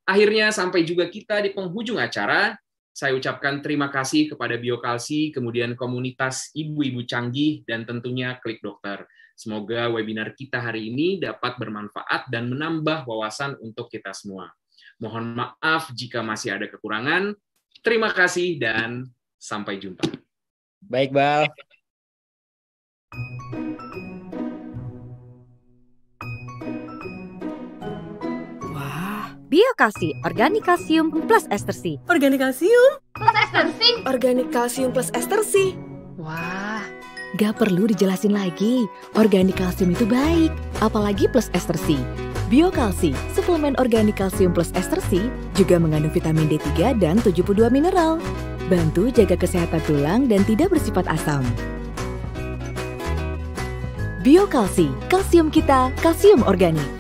Akhirnya sampai juga kita di penghujung acara saya ucapkan terima kasih kepada Biokalsi, kemudian komunitas ibu-ibu canggih, dan tentunya Klik Dokter. Semoga webinar kita hari ini dapat bermanfaat dan menambah wawasan untuk kita semua. Mohon maaf jika masih ada kekurangan. Terima kasih dan sampai jumpa. Baik, Bal. Biokasi, Organik Kalsium plus Estersi. Organik Kalsium plus Estersi. Organik Kalsium plus Estersi. Wah, gak perlu dijelasin lagi. Organik Kalsium itu baik, apalagi plus Estersi. Biokalsi, suplemen organik kalsium plus estersi, juga mengandung vitamin D3 dan 72 mineral. Bantu jaga kesehatan tulang dan tidak bersifat asam. Biokalsi, kalsium kita, kalsium organik.